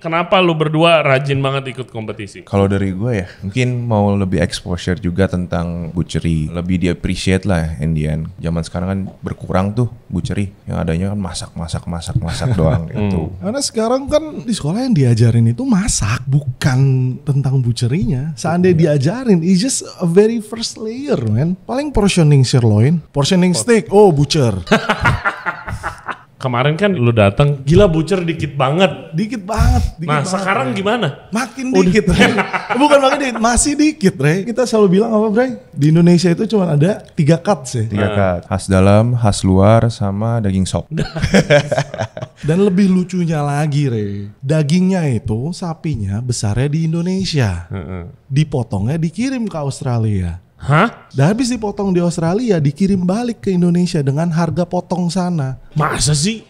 Kenapa lu berdua rajin banget ikut kompetisi? Kalau dari gue ya, mungkin mau lebih exposure juga tentang butchery. Lebih di appreciate lah ya, Indian. Zaman sekarang kan berkurang tuh butchery. Yang adanya kan masak, masak, masak, masak doang gitu. Hmm. Karena sekarang kan di sekolah yang diajarin itu masak, bukan tentang butcherynya. Seandainya iya. diajarin, it's just a very first layer man. Paling portioning sirloin, portioning steak, oh butcher. kemarin kan lu datang gila bucer dikit banget dikit banget dikit nah banget, sekarang Ray. gimana makin Udah. Oh, dikit Ray. bukan makin dikit masih dikit Ray kita selalu bilang apa Ray di Indonesia itu cuma ada tiga cut sih ya? tiga uh. cut khas dalam khas luar sama daging sop nah. dan lebih lucunya lagi Ray dagingnya itu sapinya besarnya di Indonesia uh -uh. dipotongnya dikirim ke Australia Hah? Dan habis dipotong di Australia, dikirim balik ke Indonesia dengan harga potong sana. Masa sih?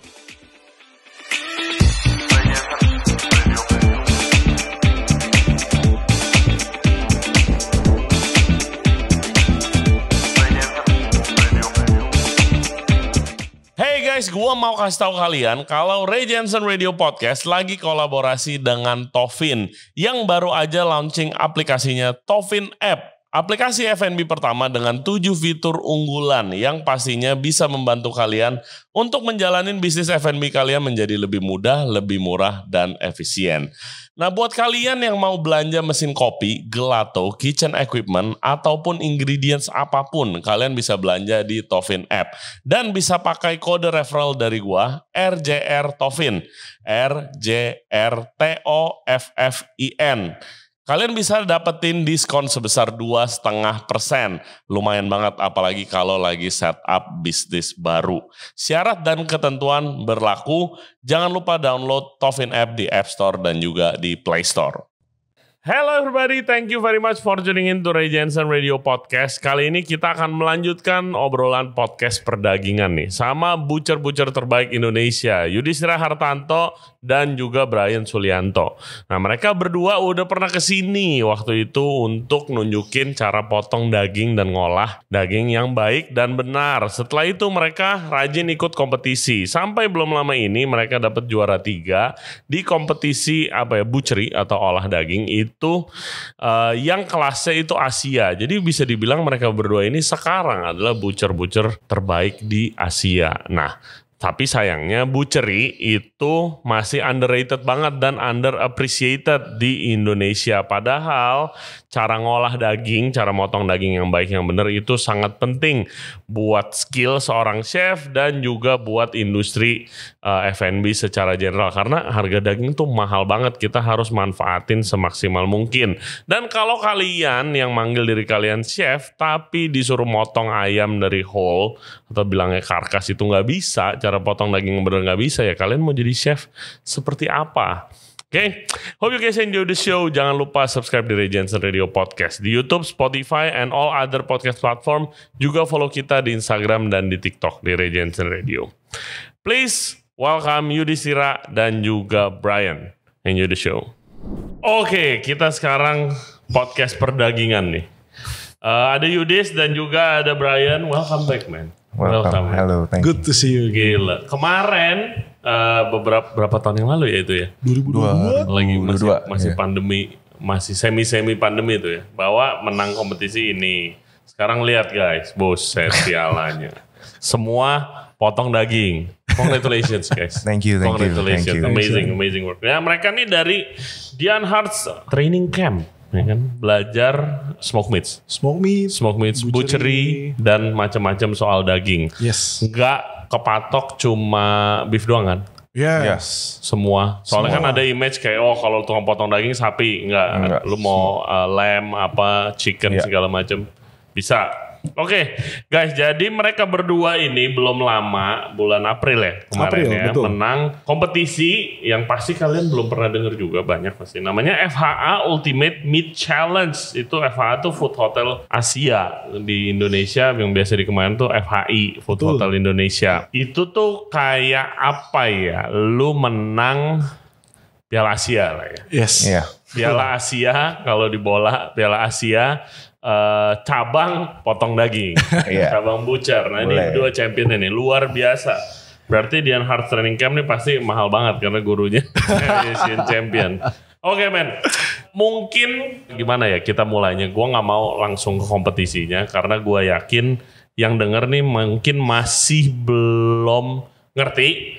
guys, gue mau kasih tahu kalian kalau Ray Jensen Radio Podcast lagi kolaborasi dengan Tovin yang baru aja launching aplikasinya Tovin App. Aplikasi FNB pertama dengan 7 fitur unggulan yang pastinya bisa membantu kalian untuk menjalani bisnis FNB kalian menjadi lebih mudah, lebih murah, dan efisien. Nah buat kalian yang mau belanja mesin kopi, gelato, kitchen equipment, ataupun ingredients apapun, kalian bisa belanja di Tovin App. Dan bisa pakai kode referral dari gua, RJR Tovin. R J R T O F F I N. Kalian bisa dapetin diskon sebesar dua setengah persen. Lumayan banget apalagi kalau lagi setup bisnis baru. Syarat dan ketentuan berlaku. Jangan lupa download Tofin app di App Store dan juga di Play Store. Hello everybody, thank you very much for tuning in to Ray Jensen Radio Podcast. Kali ini kita akan melanjutkan obrolan podcast perdagangan nih sama butcher-butcher terbaik Indonesia, Yudhistira Hartanto dan juga Brian Sulianto. Nah, mereka berdua udah pernah kesini waktu itu untuk nunjukin cara potong daging dan ngolah daging yang baik dan benar. Setelah itu mereka rajin ikut kompetisi. Sampai belum lama ini mereka dapat juara tiga di kompetisi apa ya, butchery atau olah daging itu itu uh, yang kelasnya itu Asia. Jadi bisa dibilang mereka berdua ini sekarang adalah bucer-bucer terbaik di Asia. Nah, tapi sayangnya buceri itu masih underrated banget dan underappreciated di Indonesia. Padahal cara ngolah daging, cara motong daging yang baik yang benar itu sangat penting buat skill seorang chef dan juga buat industri uh, eh, F&B secara general karena harga daging tuh mahal banget. Kita harus manfaatin semaksimal mungkin. Dan kalau kalian yang manggil diri kalian chef tapi disuruh motong ayam dari whole atau bilangnya karkas itu nggak bisa, cara potong daging yang benar nggak bisa ya kalian mau jadi chef seperti apa? Oke, okay? hope you guys enjoy the show. Jangan lupa subscribe di Ray Radio Podcast di YouTube, Spotify, and all other podcast platform. Juga follow kita di Instagram dan di TikTok di Ray Radio. Please welcome Yudhistira dan juga Brian. Enjoy the show. Oke, okay, kita sekarang podcast perdagangan nih. Uh, ada Yudis dan juga ada Brian. Welcome back, man. Welcome. Welcome. Hello, thank Good you. Good to see you again. Gila. Kemarin uh, beberapa berapa tahun yang lalu ya itu ya 2002 lagi masih 2002, masih iya. pandemi masih semi semi pandemi itu ya bahwa menang kompetisi ini sekarang lihat guys bos pialanya semua potong daging. Congratulations guys. thank you, thank Congratulations. you. Thank you. Amazing, amazing work. Ya mereka nih dari Dian Hearts Training Camp ya kan? Belajar smoke meats, smoke meat, smoke meats, butchery, butchery dan macam-macam soal daging. Yes. Enggak kepatok cuma beef doang kan? Yes. yes. Semua. Soalnya kan Semua. kan ada image kayak oh kalau tukang potong daging sapi, enggak. enggak. Lu mau uh, lamb apa, chicken yeah. segala macam. Bisa Oke, okay, guys, jadi mereka berdua ini belum lama bulan April ya kemarin April, ya menang kompetisi yang pasti kalian belum pernah dengar juga banyak pasti. Namanya FHA Ultimate Meat Challenge. Itu FHA tuh Food Hotel Asia di Indonesia yang biasa di kemarin tuh FHI Food betul. Hotel Indonesia. Itu tuh kayak apa ya? Lu menang Piala Asia lah ya. Yes. Yeah. Piala Asia kalau di bola Piala Asia uh, cabang potong daging, yeah. cabang butcher. Nah Boleh. ini dua champion ini luar biasa. Berarti Dian Hart Training Camp ini pasti mahal banget karena gurunya Asian Champion. Oke okay, men, mungkin gimana ya kita mulainya? Gua nggak mau langsung ke kompetisinya karena gue yakin yang denger nih mungkin masih belum ngerti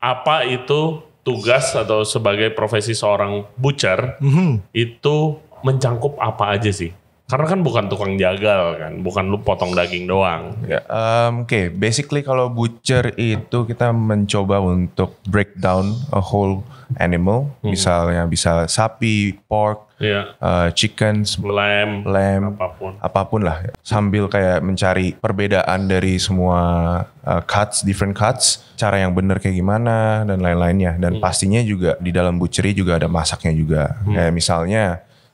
apa itu tugas atau sebagai profesi seorang butcher mm -hmm. itu mencangkup apa aja sih? Karena kan bukan tukang jagal kan, bukan lu potong daging doang. Ya, um, Oke, okay. basically kalau butcher itu kita mencoba untuk breakdown a whole animal, hmm. misalnya bisa sapi, pork, yeah. Iya. uh, chicken, lamb, lamb, apapun, apapun lah. Sambil kayak mencari perbedaan dari semua uh, cuts, different cuts, cara yang benar kayak gimana dan lain-lainnya. Dan hmm. pastinya juga di dalam butchery juga ada masaknya juga. Hmm. Kayak misalnya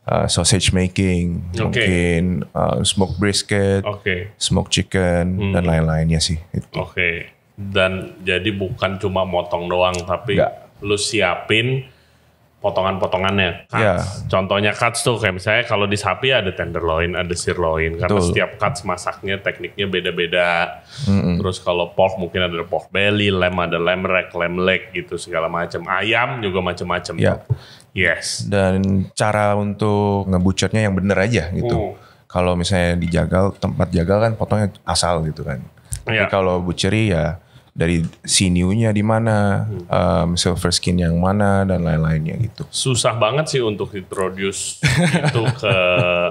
Uh, sausage making, okay. mungkin uh, smoke brisket, okay. smoke chicken hmm. dan lain-lainnya sih. Oke. Gitu. Okay. Dan jadi bukan cuma motong doang, tapi Nggak. lu siapin potongan-potongannya. Ya. Contohnya cuts tuh kayak misalnya kalau di sapi ada tenderloin, ada sirloin karena setiap cuts masaknya tekniknya beda-beda. Mm-hmm. Terus kalau pork mungkin ada pork belly, lamb ada lamb rack, lamb leg gitu segala macam. Ayam juga macam-macam. Ya. Yes. Dan cara untuk ngebucernya yang bener aja gitu. Hmm. Kalau misalnya dijagal, tempat jagal kan potongnya asal gitu kan. Yeah. Tapi iya. kalau buceri ya dari sinewnya di mana, hmm. um, silver skin yang mana dan lain-lainnya gitu. Susah banget sih untuk introduce itu ke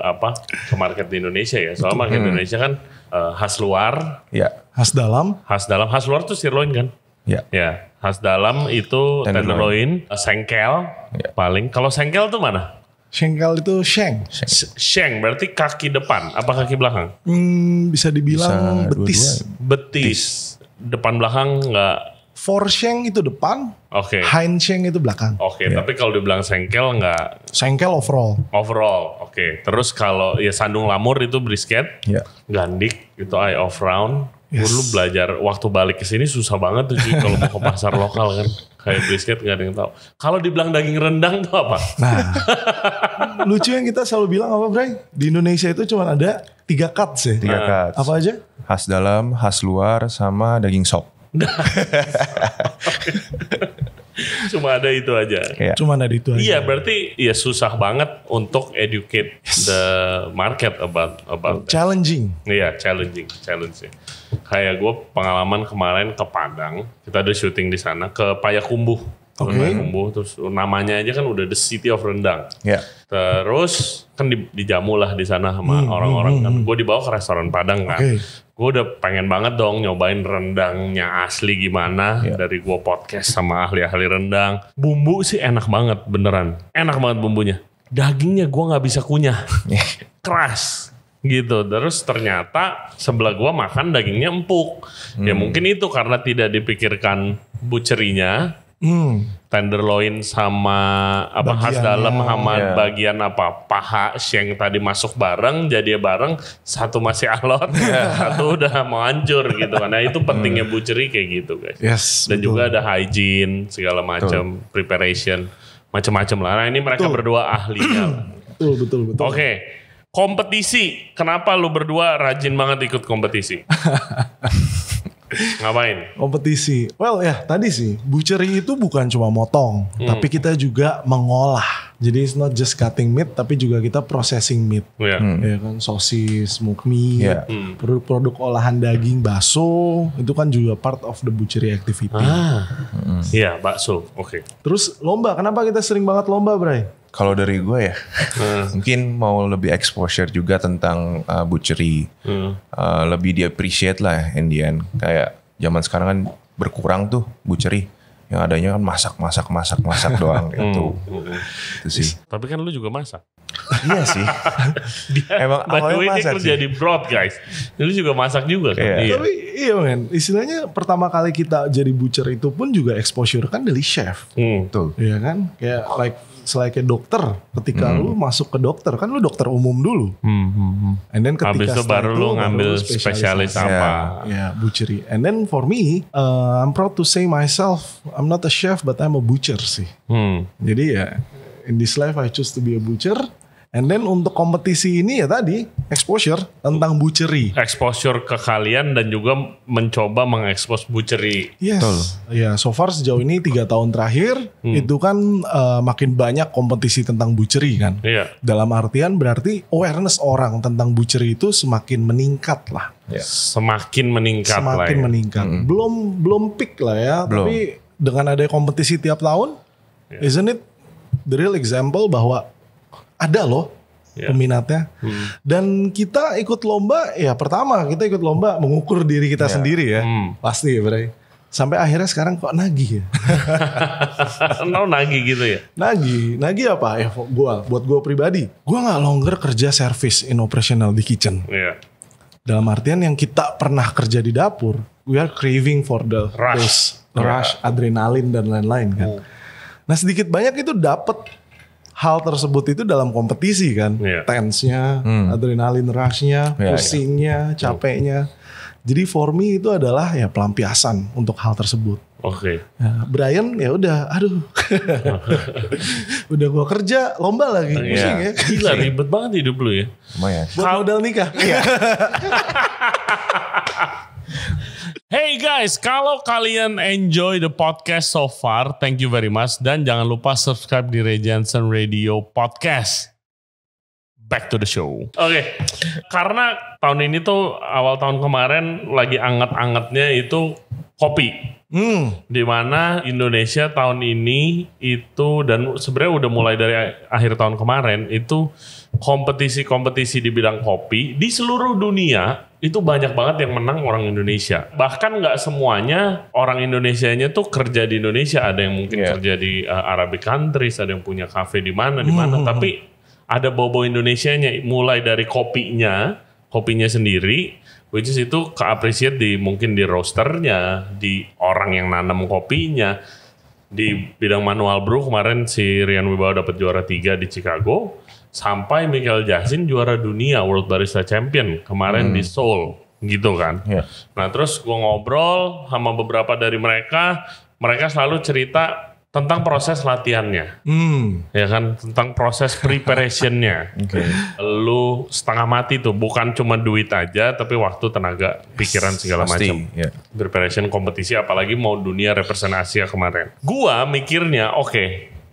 apa ke market di Indonesia ya. Soalnya market hmm. Indonesia kan uh, khas luar, ya. khas dalam, khas dalam, khas luar tuh sirloin kan. Ya. Ya, khas dalam itu tenderloin, tenderloin sengkel ya. paling. Kalau sengkel tuh mana? Sengkel itu sheng. sheng. Sheng berarti kaki depan apa kaki belakang? Hmm, bisa dibilang bisa betis. Dua -dua. Betis. Depan belakang enggak nggak sheng itu depan, oke. Okay. sheng itu belakang. Oke, okay, ya. yeah. tapi kalau dibilang sengkel nggak? Sengkel overall. Overall, oke. Okay. Terus kalau ya sandung lamur itu brisket, yeah. gandik itu eye of round, Yes. Lu belajar waktu balik ke sini susah banget tuh sih kalau mau ke pasar lokal kan. Kayak brisket nggak ada yang tahu. Kalau dibilang daging rendang tuh apa? Nah, lucu yang kita selalu bilang apa Bray? Di Indonesia itu cuma ada tiga cut sih. Ya? Tiga nah. cut. Apa aja? Khas dalam, khas luar, sama daging sop. Nah. cuma ada itu aja. Yeah. Cuma ada itu aja. Iya, berarti ya susah banget untuk educate yes. the market about about challenging. Iya, challenging, challenging kayak gue pengalaman kemarin ke Padang kita ada syuting di sana ke Payakumbuh okay. Payakumbuh terus namanya aja kan udah the city of rendang yeah. terus kan di, dijamu lah di sana sama hmm, orang-orang hmm, kan. hmm, kan gue dibawa ke restoran Padang kan okay. gue udah pengen banget dong nyobain rendangnya asli gimana yeah. dari gue podcast sama ahli-ahli rendang bumbu sih enak banget beneran enak banget bumbunya dagingnya gue nggak bisa kunyah ya. keras gitu terus ternyata sebelah gua makan dagingnya empuk ya hmm. ya mungkin itu karena tidak dipikirkan bucerinya hmm. tenderloin sama apa Bagiannya, khas dalam sama yeah. bagian apa paha yang tadi masuk bareng jadi ya bareng satu masih alot yeah. satu udah mau hancur gitu karena itu pentingnya buceri kayak gitu guys yes, dan betul. juga ada hygiene segala macam preparation macam-macam lah nah ini mereka betul. berdua ahlinya betul betul betul oke okay Kompetisi, kenapa lu berdua rajin banget ikut kompetisi? Ngapain? Kompetisi. Well ya tadi sih, butchery itu bukan cuma motong, hmm. tapi kita juga mengolah. Jadi it's not just cutting meat, tapi juga kita processing meat. Yeah. Oh, ya. Hmm. Ya kan sosis, smoked meat, yeah. Hmm. produk-produk olahan daging, bakso, itu kan juga part of the butchery activity. Ah. Hmm. Iya, hmm. yeah, bakso. Oke. Okay. Terus lomba, kenapa kita sering banget lomba, Bray? Kalau dari gue ya, hmm. mungkin mau lebih exposure juga tentang uh, butchery, hmm. uh, lebih di appreciate lah ya, Indian. Kayak zaman sekarang kan berkurang tuh butchery yang adanya kan masak masak masak masak doang gitu. Hmm. itu sih. Tapi kan lu juga masak iya sih. dia emang awalnya masak kerja di broad guys. Dulu juga masak juga kan. Iya. iya. Tapi iya men, istilahnya pertama kali kita jadi butcher itu pun juga exposure kan dari chef. Hmm. Betul. Iya kan? Kayak like selain dokter, ketika hmm. lu masuk ke dokter kan lu dokter umum dulu, hmm, hmm, hmm. and then ketika Habis itu baru lu ngambil spesialis, spesialis apa? Ya, yeah, butchery. And then for me, uh, I'm proud to say myself, I'm not a chef but I'm a butcher sih. Hmm. Jadi ya in this life I choose to be a butcher And then untuk kompetisi ini ya tadi exposure tentang buceri. Exposure ke kalian dan juga mencoba mengekspos buceri. Yes. Betul. Ya, so far sejauh ini tiga tahun terakhir hmm. itu kan uh, makin banyak kompetisi tentang buceri kan. Iya. Dalam artian berarti awareness orang tentang buceri itu semakin meningkat lah. Yeah. Semakin meningkat semakin lah. ya. meningkat. Hmm. Belum belum peak lah ya, belum. tapi dengan ada kompetisi tiap tahun, yeah. isn't it the real example bahwa ada loh yeah. peminatnya. Hmm. Dan kita ikut lomba, ya pertama kita ikut lomba mengukur diri kita yeah. sendiri ya, hmm. pasti ya Bray. Sampai akhirnya sekarang kok nagih ya? no nagih gitu ya? Nagih, nagih apa? Ya gua, buat gue pribadi, gue gak longer kerja service in operational di kitchen. Yeah. Dalam artian yang kita pernah kerja di dapur, we are craving for the rush, those, rush, ya. adrenalin dan lain-lain kan. Hmm. Nah sedikit banyak itu dapet hal tersebut itu dalam kompetisi kan, yeah. tensnya, hmm. adrenalin rushnya, yeah, iya. pusingnya, yeah. capeknya. Jadi for me itu adalah ya pelampiasan untuk hal tersebut. Oke. Okay. Ya, Brian ya udah, aduh, udah gua kerja lomba lagi, iya. pusing yeah. ya. Gila ribet banget hidup lu ya. Lumayan. Buat modal nikah. Iya. Hey guys, kalau kalian enjoy the podcast so far, thank you very much. Dan jangan lupa subscribe di Ray Jensen Radio Podcast. Back to the show. Oke, okay. karena tahun ini tuh awal tahun kemarin lagi anget-angetnya itu kopi. Hmm. Di mana Indonesia tahun ini itu dan sebenarnya udah mulai dari akhir tahun kemarin itu kompetisi-kompetisi di bidang kopi di seluruh dunia itu banyak banget yang menang orang Indonesia. Bahkan nggak semuanya orang Indonesia-nya tuh kerja di Indonesia. Ada yang mungkin yeah. kerja di uh, Arabic countries, ada yang punya kafe di mana di hmm, mana. Hmm, hmm. Tapi ada bobo Indonesia-nya mulai dari kopinya, kopinya sendiri Which is itu keapresiat di mungkin di rosternya di orang yang nanam kopinya, di bidang manual brew kemarin si Rian Wibawa dapat juara tiga di Chicago, sampai Michael Jasin juara dunia World Barista Champion kemarin hmm. di Seoul gitu kan. Yeah. Nah terus gue ngobrol sama beberapa dari mereka, mereka selalu cerita tentang proses latihannya, hmm. ya kan tentang proses preparationnya. okay. Lu setengah mati tuh, bukan cuma duit aja, tapi waktu, tenaga, pikiran segala macam. Yeah. Preparation kompetisi, apalagi mau dunia representasi ya kemarin. Gua mikirnya, oke, okay,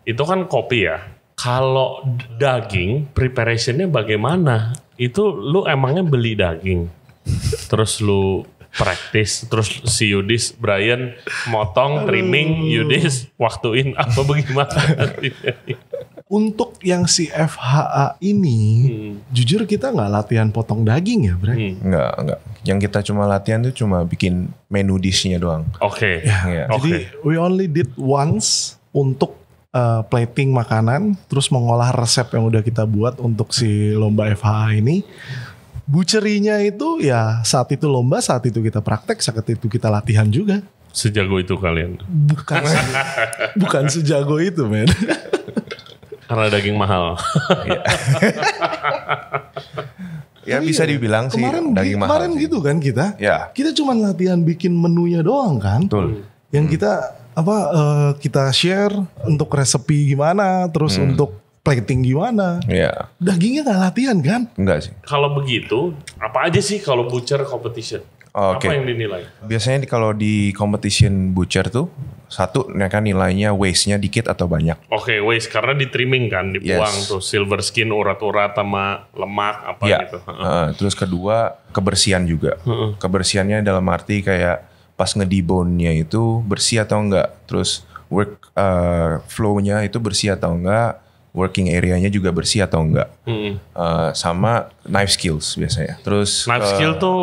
itu kan kopi ya. Kalau daging, preparationnya bagaimana? Itu lu emangnya beli daging, terus lu praktis terus si Yudis Brian motong trimming Yudis waktuin apa bagaimana untuk yang si FHA ini hmm. jujur kita nggak latihan potong daging ya Brian hmm. nggak nggak yang kita cuma latihan tuh cuma bikin menu dishnya doang oke okay. ya, Okay. Iya. jadi we only did once untuk uh, plating makanan terus mengolah resep yang udah kita buat untuk si lomba FHA ini bucerinya itu ya saat itu lomba, saat itu kita praktek, saat itu kita latihan juga. Sejago itu kalian? Bukan, bukan sejago itu, men. Karena daging mahal. ya iya. bisa dibilang sih kemarin, daging mahal. Kemarin gitu kan kita. Ya. Kita cuma latihan bikin menunya doang kan. Betul. Yang hmm. kita apa uh, kita share untuk resepi gimana, terus hmm. untuk plating gimana. Iya. Dagingnya nggak latihan kan? Enggak sih. Kalau begitu, apa aja sih kalau butcher competition? Oh, Okay. Apa yang dinilai? Biasanya kalau di competition butcher tuh satu mereka nilainya waste-nya dikit atau banyak. Oke, okay, waste karena di trimming kan, dibuang yes. tuh silver skin urat-urat sama lemak apa yeah. gitu. Uh, terus kedua kebersihan juga. Uh -uh. Kebersihannya dalam arti kayak pas nya itu bersih atau enggak. Terus work uh, flow-nya itu bersih atau enggak working areanya juga bersih atau enggak. Hmm. Uh, sama knife skills biasanya. Terus knife uh, skill tuh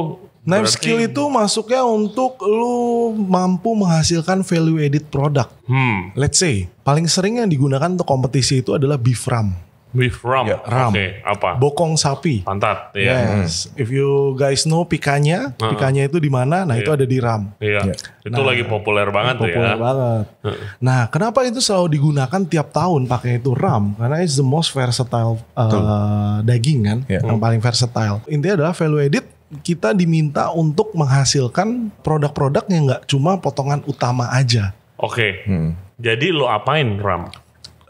Knife berarti... skill itu masuknya untuk lu mampu menghasilkan value added product. Hmm. Let's say, paling sering yang digunakan untuk kompetisi itu adalah beef ram. Beef rum. Ya, Rum. Oke, okay, apa? Bokong sapi. Pantat, ya. Yes. Hmm. If you guys know pikanya, pikanya itu di mana? Nah, yeah. itu ada di ram. Iya. Yeah. Yeah. Itu nah, lagi populer banget populer ya. Populer banget. nah, kenapa itu selalu digunakan tiap tahun pakai itu ram? Karena it's the most versatile uh, daging kan, yeah. yang paling versatile. Intinya adalah value added kita diminta untuk menghasilkan produk-produk yang nggak cuma potongan utama aja. Oke. Okay. Hmm. Jadi lo apain ram?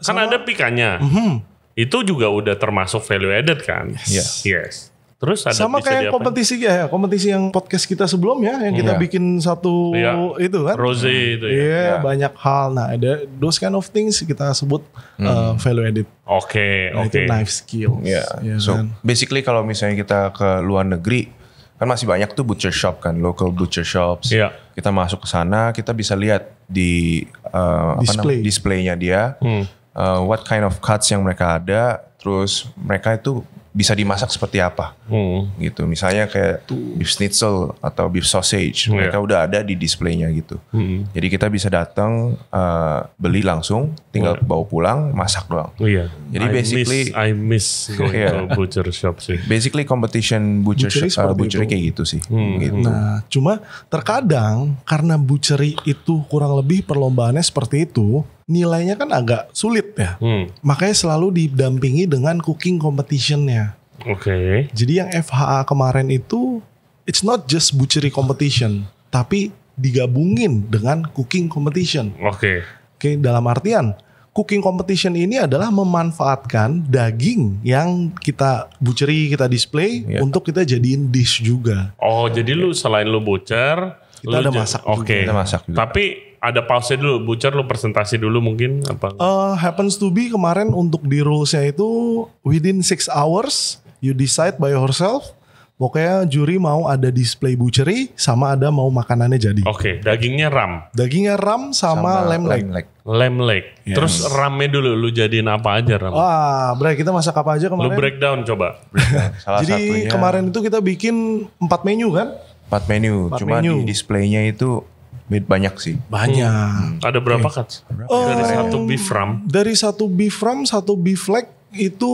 Kan Sama, ada pikanya. Mm -hmm itu juga udah termasuk value added kan yes, yes. Terus ada sama kayak kayak kompetisi ya, ya, kompetisi yang podcast kita sebelumnya yang kita yeah. bikin satu yeah. itu kan. Rose hmm. itu ya. Iya, yeah, yeah. banyak hal. Nah, ada those kind of things kita sebut mm. uh, value added. Oke, okay, nah, oke. Okay. Itu knife skills. Yeah. Yeah, so kan? basically kalau misalnya kita ke luar negeri kan masih banyak tuh butcher shop kan, local butcher shops. Yeah. Kita masuk ke sana, kita bisa lihat di uh, display. apa namanya displaynya dia. Hmm uh, what kind of cuts yang mereka ada, terus mereka itu bisa dimasak seperti apa, hmm. gitu. Misalnya kayak beef schnitzel atau beef sausage, hmm. mereka ya. udah ada di displaynya gitu. Hmm. Jadi kita bisa datang uh, beli langsung, tinggal yeah. Hmm. bawa pulang, masak doang. Oh, iya. Yeah. Jadi I basically miss, I miss going yeah. butcher shop sih. Basically competition butcher butchery, shop, uh, butchery itu. kayak gitu sih. Hmm. Gitu. Nah, cuma terkadang karena butchery itu kurang lebih perlombaannya seperti itu, nilainya kan agak sulit ya. Hmm. Makanya selalu didampingi dengan cooking competition competitionnya. Oke. Okay. Jadi yang FHA kemarin itu it's not just butchery competition, tapi digabungin dengan cooking competition. Oke. Okay. Oke, okay, dalam artian cooking competition ini adalah memanfaatkan daging yang kita butchery, kita display yeah. untuk kita jadiin dish juga. Oh, okay. jadi lu selain lu butcher, kita lu ada masak. Oke. Okay. masak Tapi ada pause dulu. bucer lu presentasi dulu mungkin apa? Uh, happens to be kemarin untuk di rulesnya itu within six hours you decide by yourself. Pokoknya juri mau ada display butchery sama ada mau makanannya jadi. Oke, okay, dagingnya ram. Dagingnya ram sama, sama lamb leg. leg. Lamb leg. Yes. Terus ramnya dulu lu jadiin apa aja ram? Wah, Bre, kita masak apa aja kemarin? Lu breakdown coba. Salah jadi satunya. kemarin itu kita bikin empat menu kan? Empat menu, Empat cuma menu. di displaynya itu banyak sih. Banyak. Hmm. Ada berapa iya. cuts? Oh, dari satu eh, beef ram. Dari satu beef ram, satu beef leg itu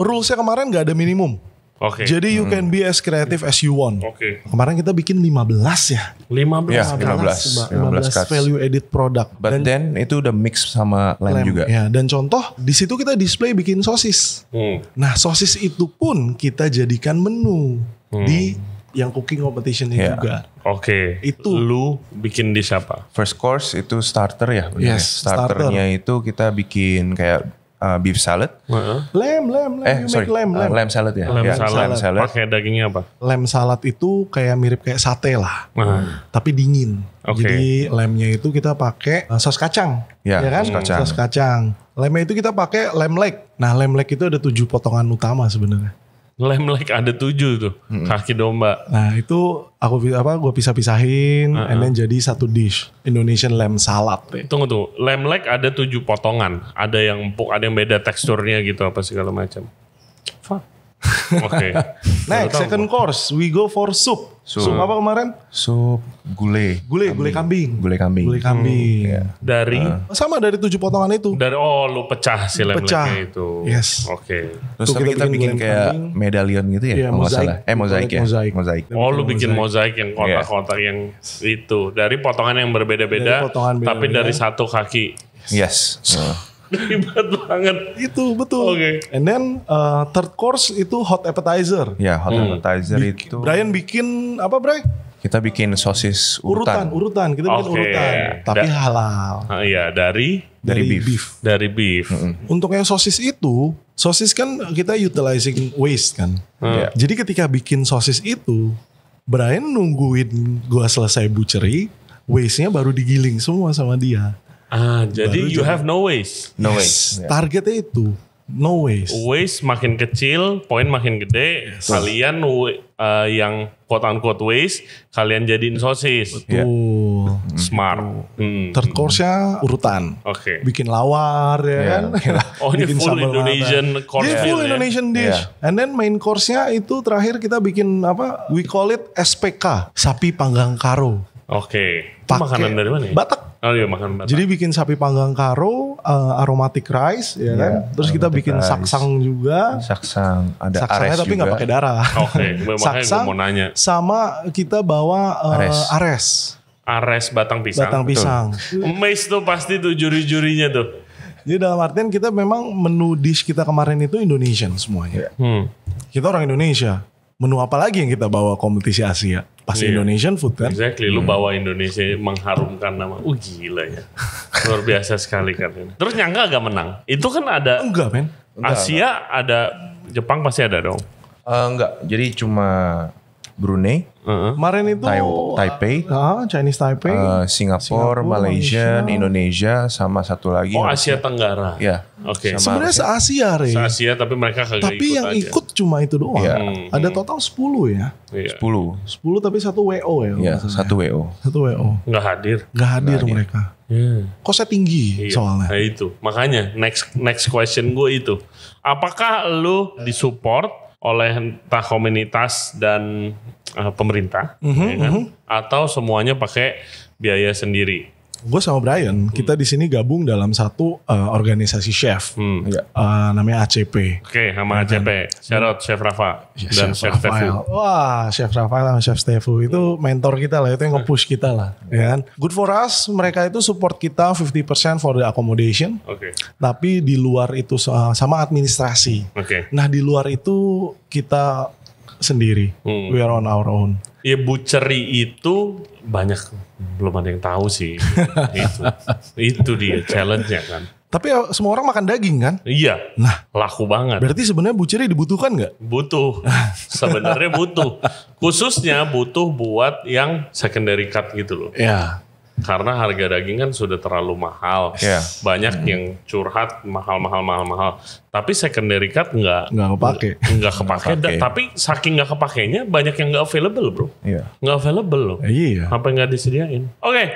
rulesnya kemarin nggak ada minimum. Oke. Okay. Jadi you hmm. can be as creative as you want. Oke. Okay. Kemarin kita bikin 15 ya. 15. Ya, 15. 15, 15, 15 value added product. But dan, then itu udah mix sama lem, lem juga. Ya, dan contoh di situ kita display bikin sosis. Hmm. Nah, sosis itu pun kita jadikan menu hmm. di yang cooking competitionnya yeah. juga. Oke. Okay. Itu lu bikin di siapa? First course itu starter ya, ya. Yes. Starternya starter. itu kita bikin kayak uh, beef salad. Uh-huh. Lem, lem, lem. Eh, you sorry. Make lem, uh, lem. Uh, lem salad ya. Lem yeah, salad. Lem salad. Pakai dagingnya apa? Lem salad itu kayak mirip kayak sate lah. Uh-huh. Tapi dingin. Okay. Jadi lemnya itu kita pakai uh, saus kacang. Ya, ya kan? Saus kacang. Saus kacang. Lemnya itu kita pakai lem leg. Nah, lem leg itu ada tujuh potongan utama sebenarnya. Lemlek ada tujuh tuh hmm. kaki domba. Nah itu aku apa gue pisah-pisahin, uh -huh. and then jadi satu dish Indonesian lem salad. Deh. Tunggu tuh, lemlek ada tujuh potongan, ada yang empuk, ada yang beda teksturnya gitu apa segala macam. Oke. Okay. Next second course, we go for soup. soup. Soup apa kemarin? Soup gulai. Gulai, gulai kambing. Gulai kambing. Gulai kambing. Hmm. Yeah. Dari uh. sama dari tujuh potongan itu. Dari oh lu pecah si lem pecah. itu. Yes. Oke. Okay. Terus Tuh, kita, kita bikin, kayak kambing. medalion gitu ya, yeah, mozaik. Eh mozaik ya. Mozaik. mozaik. Oh lu bikin mozaik, yang iya. kotak-kotak yang itu dari potongan yang berbeda-beda tapi dari satu kaki. Yes. yes. Hmm. Ribet banget. Itu betul. Oke. Okay. And then uh, third course itu hot appetizer. Ya, hot hmm. appetizer Bik itu. Brian bikin apa, Brian? Kita bikin sosis urutan. Urutan, urutan. Kita okay. bikin urutan. Tapi da halal. Ah, iya, dari dari beef. beef. Dari beef. Mm -hmm. Untuk yang sosis itu, sosis kan kita utilizing waste kan. Hmm. Yeah. Iya. Jadi ketika bikin sosis itu, Brian nungguin gua selesai butchery, waste-nya baru digiling semua sama dia. Ah, jadi you jalan. have no waste. No yes, waste. Yeah. Targetnya itu no waste. Waste makin kecil, poin makin gede. Yes. Kalian uh, yang quote unquote waste, kalian jadiin sosis. Ya. Betul. Yeah. Mm-hmm. Smart. Hmm. Third course-nya urutan. Oke. Okay. Bikin lawar ya yeah. Kan? oh, ini bikin full Indonesian lana. Iya, course. Yeah. full ya? Indonesian dish. Yeah. And then main course-nya itu terakhir kita bikin apa? We call it SPK, sapi panggang karo. Oke. Okay. Makanan dari mana? Ya? Batak. Oh iya makanan Batak. Jadi bikin sapi panggang karo uh, aromatic rice ya yeah, kan. Terus kita bikin rice. saksang juga. Saksang ada Saksangnya ares tapi nggak pakai darah. Oke, okay. saksang mau nanya. Sama kita bawa uh, ares. ares. Ares batang pisang. Batang pisang. Mais tuh pasti tuh juri-jurinya tuh. Jadi dalam artian kita memang menu dish kita kemarin itu Indonesian semuanya. Hmm. Kita orang Indonesia. Menu apa lagi yang kita bawa kompetisi Asia? pasti iya. yeah. Indonesian food kan. Exactly, lu hmm. bawa Indonesia mengharumkan nama. Uh gila ya. Luar biasa sekali kan ini. Terus nyangka agak menang. Itu kan ada Enggak, men. Enggak, Asia enggak. ada Jepang pasti ada dong. Uh, enggak, jadi cuma Brunei, uh-huh. kemarin itu tai- Taipei, uh, Chinese Taipei, uh, eh, Singapura, Singapura Malaysia, Malaysia, Indonesia, sama satu lagi. Oh Asia Tenggara. Ya. Oke. Okay. Sebenarnya se Asia, Re. Se Asia tapi mereka kagak Tapi yang aja. ikut cuma itu doang. Yeah. Hmm. Ada total 10 ya. Iya. Sepuluh. Yeah. 10. 10 tapi satu WO ya. Iya, satu WO. Ya. Satu WO. Enggak hadir. Enggak hadir, Nggak mereka. Yeah. Kok saya tinggi yeah. soalnya. Nah itu. Makanya next next question gue itu. Apakah lu disupport oleh entah komunitas dan uh, pemerintah, mm -hmm, ya kan? mm -hmm. atau semuanya pakai biaya sendiri gue sama Brian hmm. kita di sini gabung dalam satu uh, organisasi chef hmm. uh, namanya ACP. Oke, okay, dan, ACP. Shout hmm. Chef Rafa ya, dan Chef, chef Tefu. Wah, Chef Rafa sama Chef Tefu itu mentor kita lah, itu yang nge-push kita lah, ya kan. Good for us, mereka itu support kita 50% for the accommodation. Oke. Okay. Tapi di luar itu eh, sama administrasi. Oke. Okay. Nah, di luar itu kita sendiri. Hmm. We are on our own. Ya buceri itu banyak belum ada yang tahu sih. itu itu dia challenge-nya kan. Tapi eh, semua orang makan daging kan? Iya. Nah, laku banget. Berarti sebenarnya buceri dibutuhkan nggak? Butuh. sebenarnya butuh. Khususnya butuh buat yang secondary cut gitu loh. Iya karena harga daging kan sudah terlalu mahal. Yeah. Banyak mm. yang curhat mahal mahal mahal mahal. Tapi secondary cut nggak nggak kepake. Nggak kepake. da, tapi saking nggak kepakainya banyak yang nggak available bro. Iya. Nggak yeah. available loh. Iya. Yeah. Sampai nggak disediain. Oke, okay,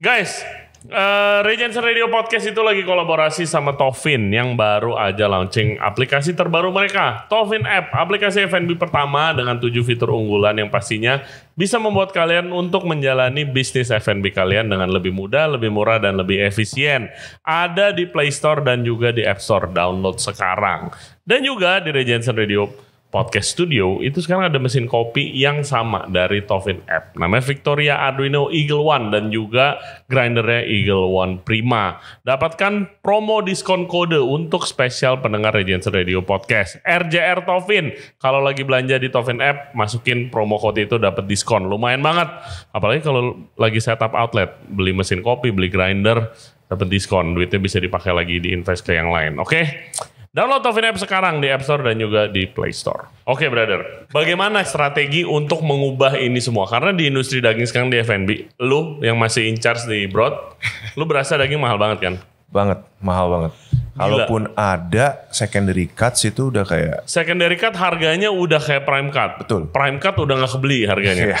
guys. Uh, Regency Radio Podcast itu lagi kolaborasi sama Tovin yang baru aja launching aplikasi terbaru mereka, Tovin App, aplikasi F&B pertama dengan tujuh fitur unggulan yang pastinya bisa membuat kalian untuk menjalani bisnis F&B kalian dengan lebih mudah, lebih murah dan lebih efisien. Ada di Play Store dan juga di App Store. Download sekarang. Dan juga di Regency Radio podcast studio itu sekarang ada mesin kopi yang sama dari Tovin App namanya Victoria Arduino Eagle One dan juga grindernya Eagle One Prima dapatkan promo diskon kode untuk spesial pendengar Regency Radio Podcast RJR Tovin kalau lagi belanja di Tovin App masukin promo kode itu dapat diskon lumayan banget apalagi kalau lagi setup outlet beli mesin kopi beli grinder dapat diskon duitnya bisa dipakai lagi di invest ke yang lain oke okay? Download Tovin App sekarang di App Store dan juga di Play Store. Oke, okay, brother. Bagaimana strategi untuk mengubah ini semua? Karena di industri daging sekarang di F&B, lu yang masih in charge di Broad, lu berasa daging mahal banget kan? Banget, mahal banget. Kalaupun ada secondary cut itu udah kayak secondary cut harganya udah kayak prime cut. Betul. Prime cut udah nggak kebeli harganya. Iya.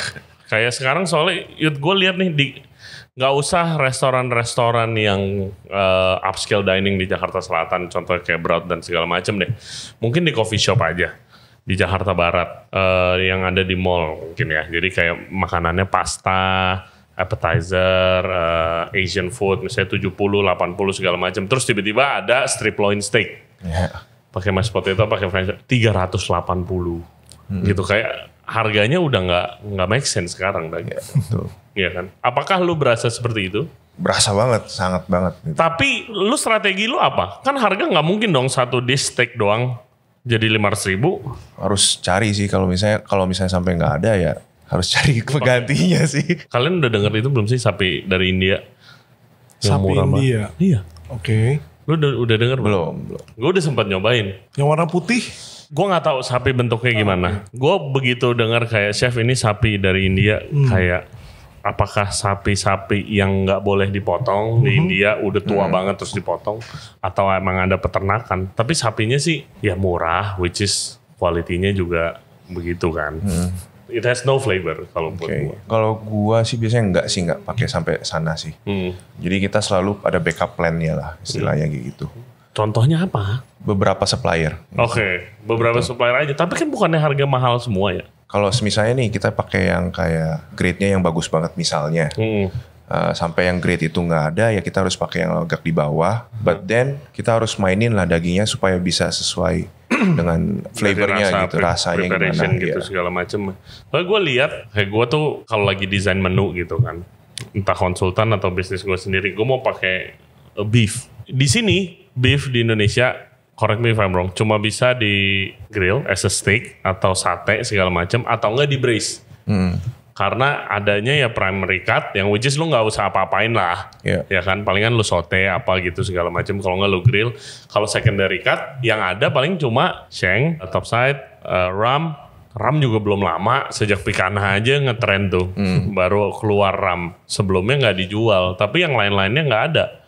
kayak sekarang soalnya, gue lihat nih di nggak usah restoran-restoran yang uh, upscale dining di Jakarta Selatan, contoh kayak Broad dan segala macam deh. Mungkin di coffee shop aja di Jakarta Barat uh, yang ada di mall mungkin ya. Jadi kayak makanannya pasta, appetizer, uh, Asian food misalnya 70, 80 segala macam. Terus tiba-tiba ada strip loin steak. Yeah. Pakai mashed potato, pakai french 380. Mm -hmm. Gitu kayak harganya udah nggak nggak make sense sekarang lagi. Ya, Iya kan? Apakah lu berasa seperti itu? Berasa banget, sangat banget. Gitu. Tapi lu strategi lu apa? Kan harga nggak mungkin dong satu dish steak doang jadi lima ratus ribu. Harus cari sih kalau misalnya kalau misalnya sampai nggak ada ya harus cari penggantinya sih. Kalian udah dengar itu belum sih sapi dari India? sapi India. Banget. Iya. Oke. Okay. Lu udah, udah denger belum? Belum. Gue udah sempat nyobain. Yang warna putih? Gue nggak tahu sapi bentuknya oh, gimana. okay. Gue begitu dengar kayak chef ini sapi dari India hmm. kayak apakah sapi-sapi yang nggak boleh dipotong -hmm. di India udah tua -hmm. banget terus dipotong atau emang ada peternakan tapi sapinya sih ya murah which is kualitinya juga begitu kan Hmm. it has no flavor kalau okay. buat gua kalau gua sih biasanya nggak sih nggak pakai sampai sana sih Hmm. jadi kita selalu ada backup plan plannya lah istilahnya hmm. gitu Contohnya apa? Beberapa supplier. Oke, okay. beberapa gitu. supplier aja. Tapi kan bukannya harga mahal semua ya? Kalau misalnya nih kita pakai yang kayak grade-nya yang bagus banget misalnya. Hmm. Uh, sampai yang grade itu nggak ada ya kita harus pakai yang agak di bawah. Hmm. But then kita harus mainin lah dagingnya supaya bisa sesuai dengan flavornya rasa, gitu, rasanya gimana iya. gitu ya. segala macem. Kalau gue lihat, kayak gue tuh kalau lagi desain menu gitu kan, entah konsultan atau bisnis gue sendiri, gue mau pakai eh, beef. Di sini beef di Indonesia correct me if I'm wrong, cuma bisa di grill as a steak atau sate segala macam atau enggak di braise. Hmm. Karena adanya ya primary cut yang which is lu nggak usah apa-apain lah. Yeah. Ya kan palingan lu sote apa gitu segala macam kalau enggak lu grill. Kalau secondary cut yang ada paling cuma shank, side, uh, eh, ram, RAM juga belum lama sejak Pikana aja ngetrend tuh hmm. baru keluar RAM sebelumnya nggak dijual tapi yang lain-lainnya nggak ada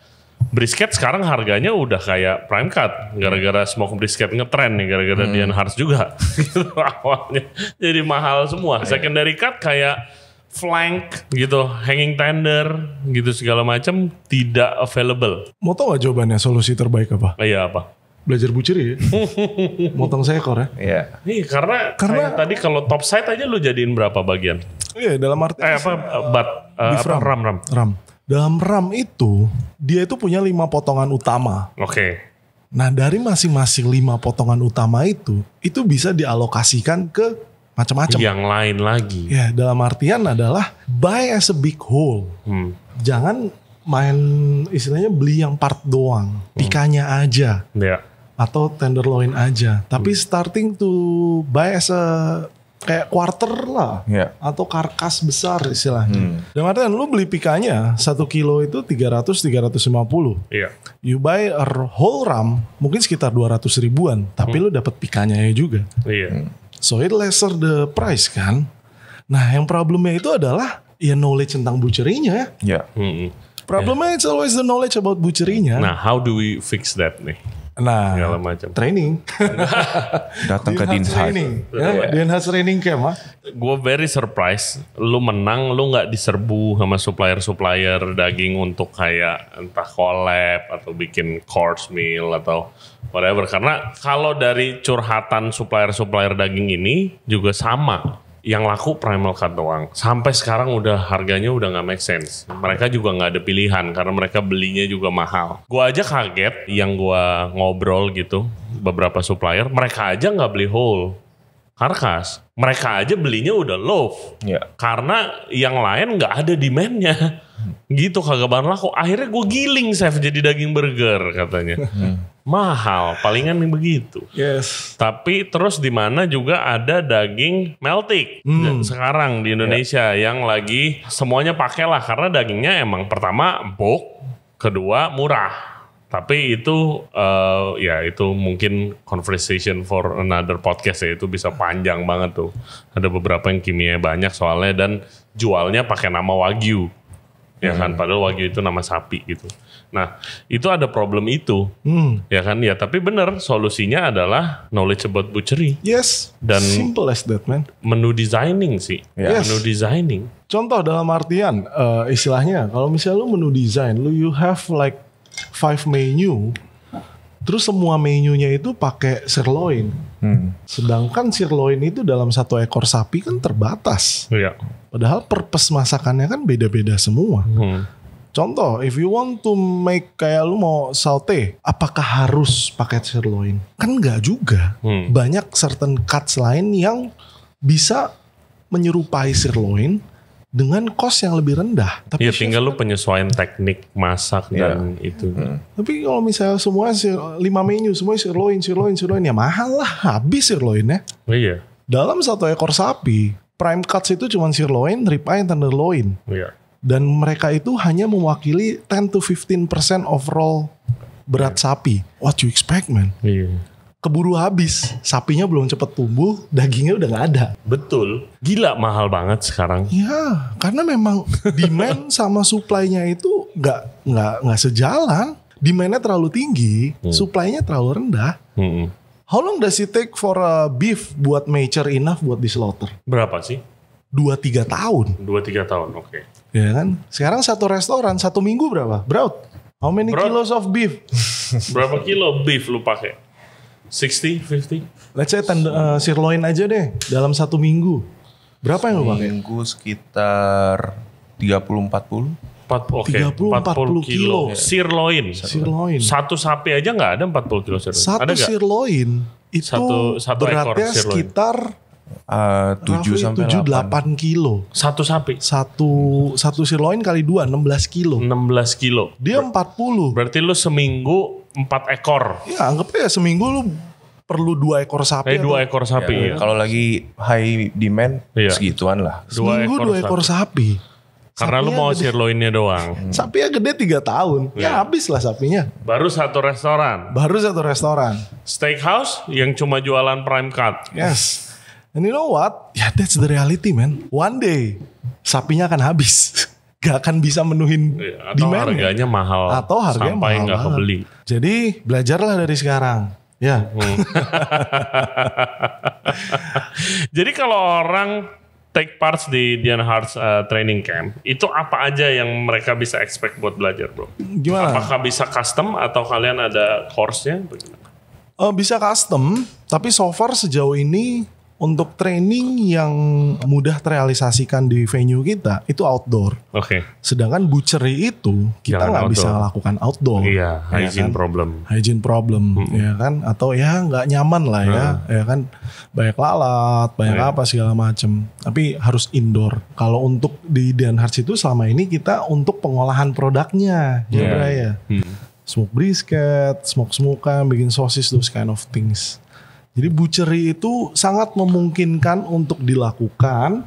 brisket sekarang harganya udah kayak prime cut gara-gara smoke brisket ngetren nih gara-gara hmm. Dian Hars juga gitu awalnya jadi mahal semua iya. secondary cut kayak flank gitu hanging tender gitu segala macam tidak available mau tau gak jawabannya solusi terbaik apa iya apa belajar bucir ya. Motong seekor ya. Iya. Nih iya, karena karena tadi kalau top side aja lu jadiin berapa bagian? Iya dalam arti eh, apa bat uh, apa, ram ram. Ram. Dalam RAM itu dia itu punya lima potongan utama. Oke. Okay. Nah dari masing-masing lima potongan utama itu, itu bisa dialokasikan ke macam-macam. Yang lain lagi. Ya dalam artian adalah buy as a big whole. Hmm. Jangan main istilahnya beli yang part doang, pikanya hmm. aja. Yeah. Atau tenderloin aja. Tapi hmm. starting to buy as a kayak quarter lah yeah. atau karkas besar istilahnya. Hmm. Dan artinya lu beli pikanya satu kilo itu 300 350. Iya. Yeah. You buy a whole ram mungkin sekitar 200 ribuan, tapi hmm. lu dapat pikanya juga. Iya. Hmm. So it lesser the price kan. Nah, yang problemnya itu adalah ya knowledge tentang butcherinya. Iya. Hmm. Problemnya yeah. it's always the knowledge about butcherinya. Nah, how do we fix that nih? Nah, segala macam. Training. Datang ke Dinhas. Training. Ya, yeah. Dinhas training camp, ah. Gue very surprise. Lu menang, lu nggak diserbu sama supplier-supplier daging untuk kayak entah collab atau bikin course meal atau whatever. Karena kalau dari curhatan supplier-supplier daging ini juga sama yang laku Primal Cut doang. Sampai sekarang udah harganya udah nggak make sense. Mereka juga nggak ada pilihan karena mereka belinya juga mahal. Gua aja kaget yang gua ngobrol gitu beberapa supplier, mereka aja nggak beli whole karkas. Mereka aja belinya udah loaf. Yeah. Karena yang lain nggak ada demandnya gitu kagak bahan laku akhirnya gue giling chef jadi daging burger katanya mahal palingan yang begitu yes tapi terus di mana juga ada daging meltik hmm. sekarang di Indonesia yeah. yang lagi semuanya pakailah karena dagingnya emang pertama empuk kedua murah tapi itu uh, ya itu mungkin conversation for another podcast ya itu bisa panjang banget tuh ada beberapa yang kimia banyak soalnya dan jualnya pakai nama wagyu ya kan hmm. padahal wagyu itu nama sapi gitu nah itu ada problem itu hmm. ya kan ya tapi benar solusinya adalah knowledge about butchery yes dan simple as that man menu designing sih Ya, yes. menu designing contoh dalam artian uh, istilahnya kalau misalnya lu menu design lu you have like five menu terus semua menunya itu pakai sirloin Hmm. Sedangkan sirloin itu dalam satu ekor sapi kan terbatas. Iya. Padahal purpose masakannya kan beda-beda semua. Hmm. Contoh, if you want to make kayak lu mau saute, apakah harus pakai sirloin? Kan nggak juga. Hmm. Banyak certain cuts lain yang bisa menyerupai sirloin dengan cost yang lebih rendah. Tapi ya, tinggal lu penyesuaian teknik masak yeah. dan itu. Hmm. Tapi kalau misalnya semua sir, lima menu semua sirloin, sirloin, sirloin ya mahal lah habis sirloinnya. Oh, iya. Dalam satu ekor sapi, prime cuts itu cuma sirloin, ribeye, tenderloin. Iya. Dan mereka itu hanya mewakili 10 to 15% overall berat yeah. sapi. What you expect, man? Iya keburu habis. Sapinya belum cepet tumbuh, dagingnya udah gak ada. Betul. Gila mahal banget sekarang. Ya, karena memang demand sama supply-nya itu gak, nggak nggak sejalan. Demand-nya terlalu tinggi, hmm. supply-nya terlalu rendah. Hmm. How long does it take for a beef buat mature enough buat di slaughter? Berapa sih? Dua tiga tahun. Dua tiga tahun, oke. Okay. Ya kan? Sekarang satu restoran satu minggu berapa? Braut. How many Braut. kilos of beef? Berapa kilo beef lu pakai? 60, 50. Let's say tanda, uh, sirloin aja deh dalam satu minggu. Berapa yang lu pakai? Minggu sekitar 30 40. 40, okay. 30 40, 40 kilo. kilo. Ya. Sirloin. Sirloin. Satu sapi aja nggak ada 40 kilo sirloin. Satu ada sirloin itu satu, satu beratnya sirloin. sekitar Eh, tujuh sampai tujuh delapan kilo satu sapi satu hmm. satu sirloin kali dua enam belas kilo enam belas kilo dia empat puluh berarti lu seminggu empat ekor ya anggapnya ya seminggu lu perlu dua ekor sapi. Eh, dua ekor sapi. Ya, ya. Kalau lagi high demand iya. segituan lah. Dua Seminggu ekor dua ekor sapi. sapi. Karena sapinya lu mau sirloinnya doang. Hmm. sapi ya gede tiga tahun. Ya. ya habis lah sapinya. Baru satu restoran. Baru satu restoran. Steakhouse yang cuma jualan prime cut. Yes. And you know what? Yeah, that's the reality, man. One day sapinya akan habis. Gak akan bisa menuhin iya, atau demand. harganya mahal. Atau harganya sampai mahal. Sampai gak kebeli. Jadi belajarlah dari sekarang. Ya. Hmm. Jadi kalau orang take parts di Dian Hart's uh, training camp, itu apa aja yang mereka bisa expect buat belajar, bro? Gimana? Apakah bisa custom atau kalian ada course-nya? Uh, bisa custom, tapi so far sejauh ini untuk training yang mudah terrealisasikan di venue kita itu outdoor. Oke. Okay. Sedangkan butchery itu kita nggak bisa lakukan outdoor. Iya, ya kan? hygiene kan? problem. Hygiene problem, hmm. ya kan? Atau ya nggak nyaman lah ya, hmm. ya kan? Banyak lalat, banyak hmm. apa segala macem. Tapi harus indoor. Kalau untuk di Dan Hearts itu selama ini kita untuk pengolahan produknya, yeah. Iya. ya. Hmm. Smoke brisket, smoke smokan, bikin sosis those kind of things. Jadi buceri itu sangat memungkinkan untuk dilakukan,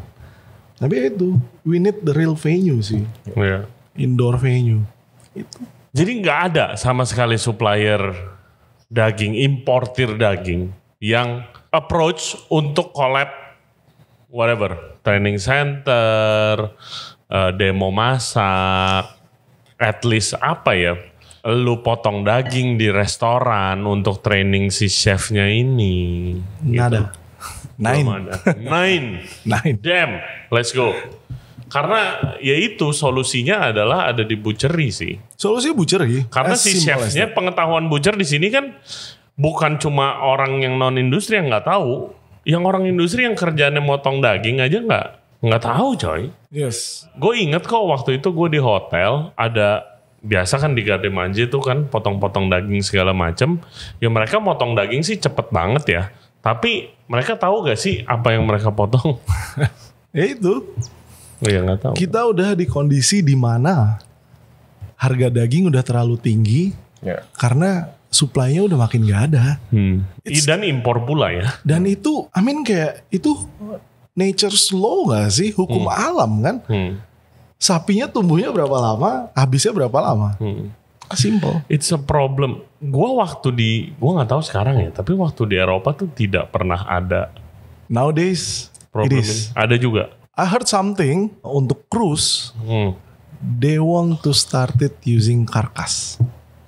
tapi ya itu we need the real venue sih, yeah. indoor venue. Itu. Jadi nggak ada sama sekali supplier daging, importir daging yang approach untuk collab whatever training center, eh, demo masak, at least apa ya lu potong daging di restoran untuk training si chefnya ini. Nada. Gitu. Nine. Nine. Nine. Damn. Let's go. Karena ya itu solusinya adalah ada di butchery sih. Solusinya butchery. Karena As si chefnya pengetahuan butcher di sini kan bukan cuma orang yang non industri yang nggak tahu, yang orang industri yang kerjanya motong daging aja nggak nggak tahu coy. Yes. Gue inget kok waktu itu gue di hotel ada biasa kan di Gade Manje itu kan potong-potong daging segala macam. Ya mereka motong daging sih cepet banget ya. Tapi mereka tahu gak sih apa yang mereka potong? ya itu. Oh ya gak tahu. Kita udah di kondisi di mana harga daging udah terlalu tinggi Ya. karena suplainya udah makin gak ada. Hmm. dan impor pula ya. Dan itu, I mean kayak itu nature's law gak sih hukum hmm. alam kan? Hmm sapinya tumbuhnya berapa lama, habisnya berapa lama. Hmm. Ah, simple. It's a problem. Gua waktu di, gua nggak tahu sekarang ya, tapi waktu di Eropa tuh tidak pernah ada. Nowadays, problem it is. ada juga. I heard something untuk cruise, hmm. they want to start it using karkas.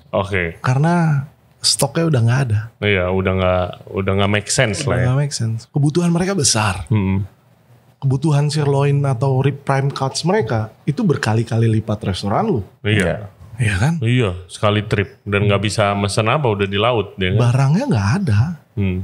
Oke. Okay. Karena stoknya udah nggak ada. Iya, udah nggak udah nggak make sense udah lah. Udah ya. make sense. Kebutuhan mereka besar. Hmm kebutuhan sirloin atau rib prime cuts mereka itu berkali-kali lipat restoran lu. Iya. iya. Iya kan? Iya, sekali trip dan nggak bisa mesen apa udah di laut ya kan? Barangnya nggak ada. Hmm.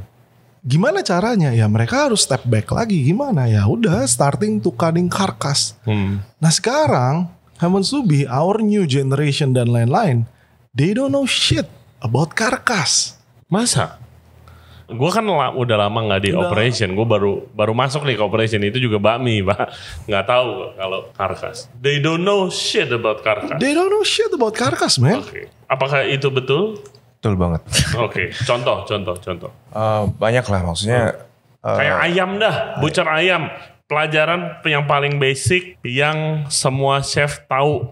Gimana caranya? Ya mereka harus step back lagi. Gimana? Ya udah starting to cutting karkas. Hmm. Nah sekarang Hamon Subi, our new generation dan lain-lain, they don't know shit about karkas. Masa? Gue kan la, udah lama nggak di udah. operation. Gue baru baru masuk nih ke operation itu juga bakmi, pak. Nggak tahu kalau karkas. They don't know shit about karkas. They don't know shit about karkas, man. Okay. Apakah itu betul? Betul banget. Oke. okay. Contoh, contoh, contoh. Uh, banyak lah maksudnya. Uh, Kayak ayam dah, bucar ayam. Pelajaran yang paling basic yang semua chef tahu.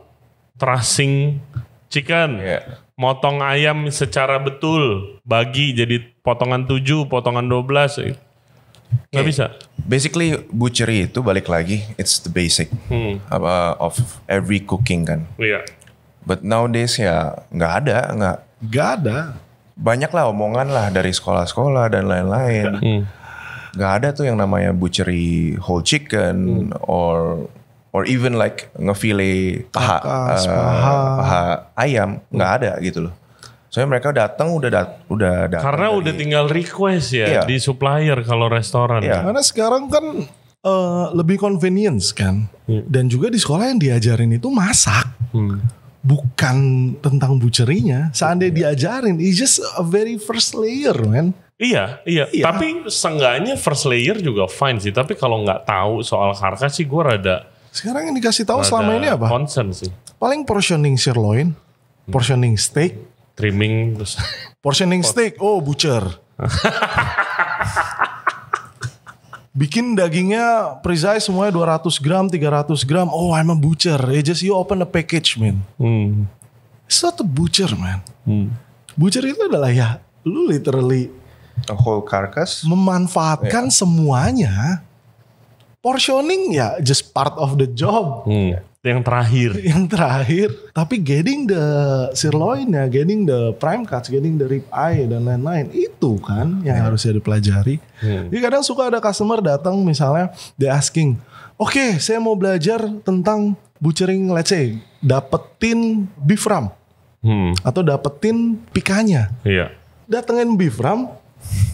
Tracing chicken. Yeah motong ayam secara betul, bagi jadi potongan 7, potongan 12 nggak okay. bisa. Basically butchery itu balik lagi, it's the basic hmm. of every cooking kan. Iya. Yeah. But nowadays ya nggak ada, nggak. Nggak ada. Banyak lah omongan lah dari sekolah-sekolah dan lain-lain. Hmm. Nggak ada tuh yang namanya butchery whole chicken hmm. or or even like ngefile paha uh, paha. paha ayam nggak hmm. ada gitu loh. Soalnya mereka datang udah dat udah datang. Karena dari, udah tinggal request ya iya. di supplier kalau restoran. Iya. Ya. Karena sekarang kan uh, lebih convenience kan. Hmm. Dan juga di sekolah yang diajarin itu masak. Hmm. Bukan tentang bucerinya. Seandainya hmm. diajarin, it's just a very first layer, man. Iya, iya, iya. Tapi seenggaknya first layer juga fine sih. Tapi kalau nggak tahu soal karkas sih gue rada sekarang yang dikasih tahu selama ini apa? Concern sih. Paling portioning sirloin, hmm. portioning steak, trimming terus portioning steak. Oh, butcher. Bikin dagingnya precise semuanya 200 gram, 300 gram. Oh, I'm a butcher. I just you open a package, man. Hmm. It's not a butcher, man. Hmm. Butcher itu adalah ya, lu literally a whole carcass memanfaatkan yeah. semuanya portioning ya just part of the job. Hmm. Yang terakhir. Yang terakhir. Tapi getting the sirloin ya, getting the prime cuts, getting the rib eye dan lain-lain itu kan yang hmm. harusnya dipelajari. Hmm. Jadi kadang suka ada customer datang misalnya they asking, "Oke, okay, saya mau belajar tentang butchering let's say dapetin beef ram." Hmm. Atau dapetin pikanya. Iya. Datengin beef ram,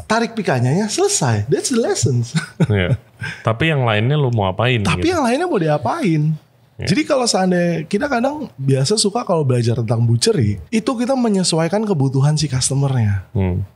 tarik pikanya ya selesai. That's the lessons. Iya. Tapi yang lainnya lu mau apain? Tapi gitu? yang lainnya mau diapain? Ya. Jadi kalau seandainya kita kadang biasa suka kalau belajar tentang butchery, itu kita menyesuaikan kebutuhan si customernya. Hmm.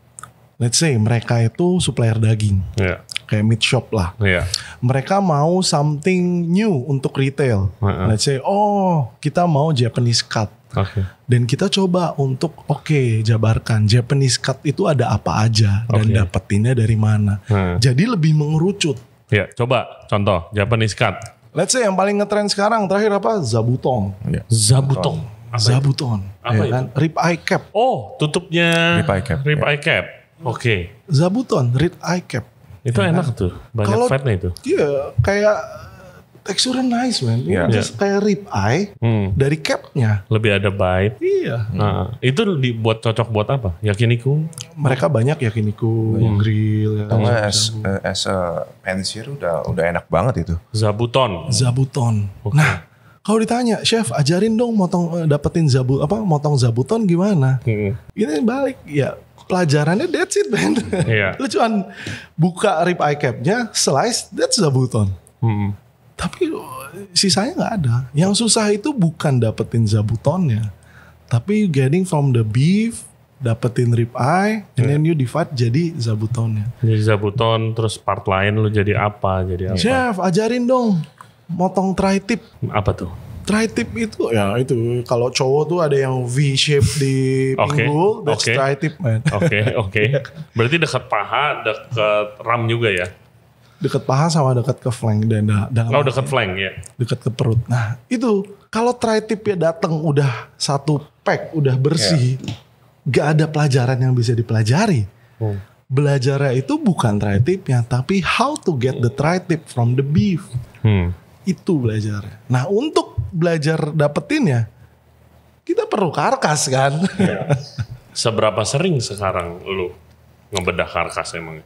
Let's say mereka itu supplier daging, yeah. kayak meat shop lah. Yeah. Mereka mau something new untuk retail. Uh-uh. Let's say, oh kita mau Japanese cut. Okay. Dan kita coba untuk oke okay, jabarkan Japanese cut itu ada apa aja dan okay. dapetinnya dari mana. -huh. Jadi lebih mengerucut Ya, coba contoh Japanese cut. Let's say yang paling ngetren sekarang terakhir apa? Zabutong. Ya. Zabutong. Apa Zabuton. Apa ya itu? kan? Rip eye cap. Oh, tutupnya Rip eye cap. Rip ya. eye cap. Oke. Okay. Zabuton, Rip eye cap. Itu ya enak kan? tuh. Banyak Kalo, fatnya itu. Iya, kayak teksturnya nice man. Yeah. Just kayak rib eye hmm. dari capnya. Lebih ada bite. Iya. Nah, hmm. itu dibuat cocok buat apa? Yakiniku? Mereka banyak yakiniku, hmm. grill. Ya, Tengah as, eh, as a fancier udah udah enak banget itu. Zabuton. Zabuton. Okay. Nah, kalau ditanya chef ajarin dong motong eh, dapetin zabu apa motong zabuton gimana hmm. ini balik ya pelajarannya that's it man yeah. lu cuman buka rib eye capnya slice that's zabuton hmm. Tapi eh, sisanya nggak ada. Yang susah itu bukan dapetin zabutonnya, tapi getting from the beef, dapetin rib eye, and yeah. then iya. you divide jadi zabutonnya. Jadi zabuton, terus part lain lu jadi apa? Jadi apa? Chef, ajarin dong, motong tri tip. Apa tuh? Tri tip itu ya itu kalau cowok tuh ada yang V shape di pinggul, okay. that's okay. tri tip man. Oke okay, oke. Okay. Berarti dekat paha, dekat ram juga ya? deket paha sama deket ke flank dan dalam oh, deket flank ya deket ke perut nah itu kalau try tip ya datang udah satu pack udah bersih yeah. gak ada pelajaran yang bisa dipelajari hmm. belajarnya itu bukan try tipnya tapi how to get the try tip from the beef hmm. itu belajarnya nah untuk belajar dapetin ya kita perlu karkas kan yeah. seberapa sering sekarang lu ngebedah karkas emang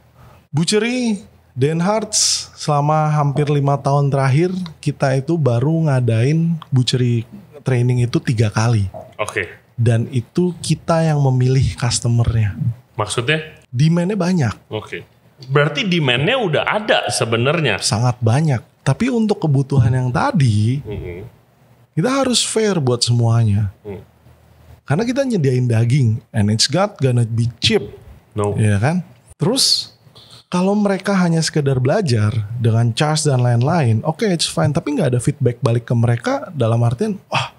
buceri Den Hearts selama hampir lima tahun terakhir kita itu baru ngadain buceri training itu tiga kali. Oke. Okay. Dan itu kita yang memilih customernya. Maksudnya? Demandnya banyak. Oke. Okay. Berarti demandnya udah ada sebenarnya. Sangat banyak. Tapi untuk kebutuhan yang tadi, mm -hmm. kita harus fair buat semuanya. Mm. Karena kita nyediain daging, and it's got gonna be cheap. No. Ya kan? Terus kalau mereka hanya sekedar belajar dengan charge dan lain-lain, oke okay, it's fine. Tapi nggak ada feedback balik ke mereka dalam artian, wah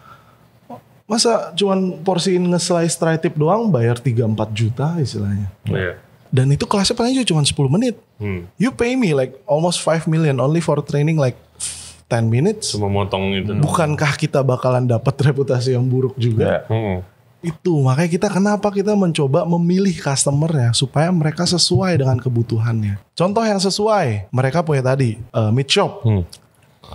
oh, masa cuman porsiin nge-slice try tip doang bayar 3-4 juta istilahnya. Yeah. Dan itu kelasnya paling cuma 10 menit. Hmm. You pay me like almost 5 million only for training like 10 minutes. Cuma motong itu. Bukankah kita bakalan dapat reputasi yang buruk juga? Yeah. Hmm itu makanya kita kenapa kita mencoba memilih customernya supaya mereka sesuai dengan kebutuhannya. Contoh yang sesuai, mereka punya tadi uh, meat shop. Hmm.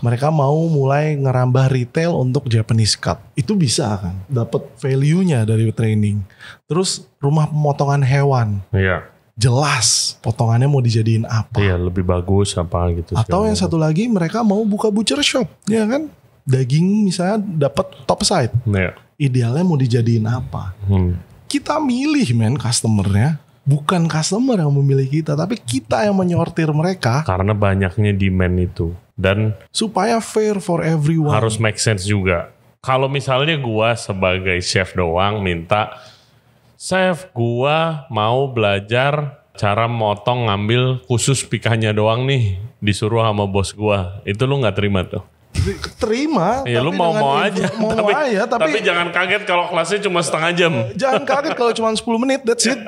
Mereka mau mulai ngerambah retail untuk Japanese cut. Itu bisa kan, dapat value-nya dari training. Terus rumah pemotongan hewan. Iya. Jelas potongannya mau dijadiin apa. Iya, lebih bagus apa gitu. Atau yang satu lagi mereka mau buka butcher shop, ya kan? Daging misalnya dapat top side. Iya idealnya mau dijadiin apa. Hmm. Kita milih men customernya, bukan customer yang memilih kita, tapi kita yang menyortir mereka. Karena banyaknya demand itu dan supaya fair for everyone. Harus make sense juga. Kalau misalnya gua sebagai chef doang minta chef gua mau belajar cara motong ngambil khusus pikahnya doang nih disuruh sama bos gua itu lu nggak terima tuh terima. Iya, lu mau mau aja. Mau mau tapi, aja, tapi, tapi jangan kaget kalau kelasnya cuma setengah jam. Jangan kaget kalau cuma 10 menit, that's it.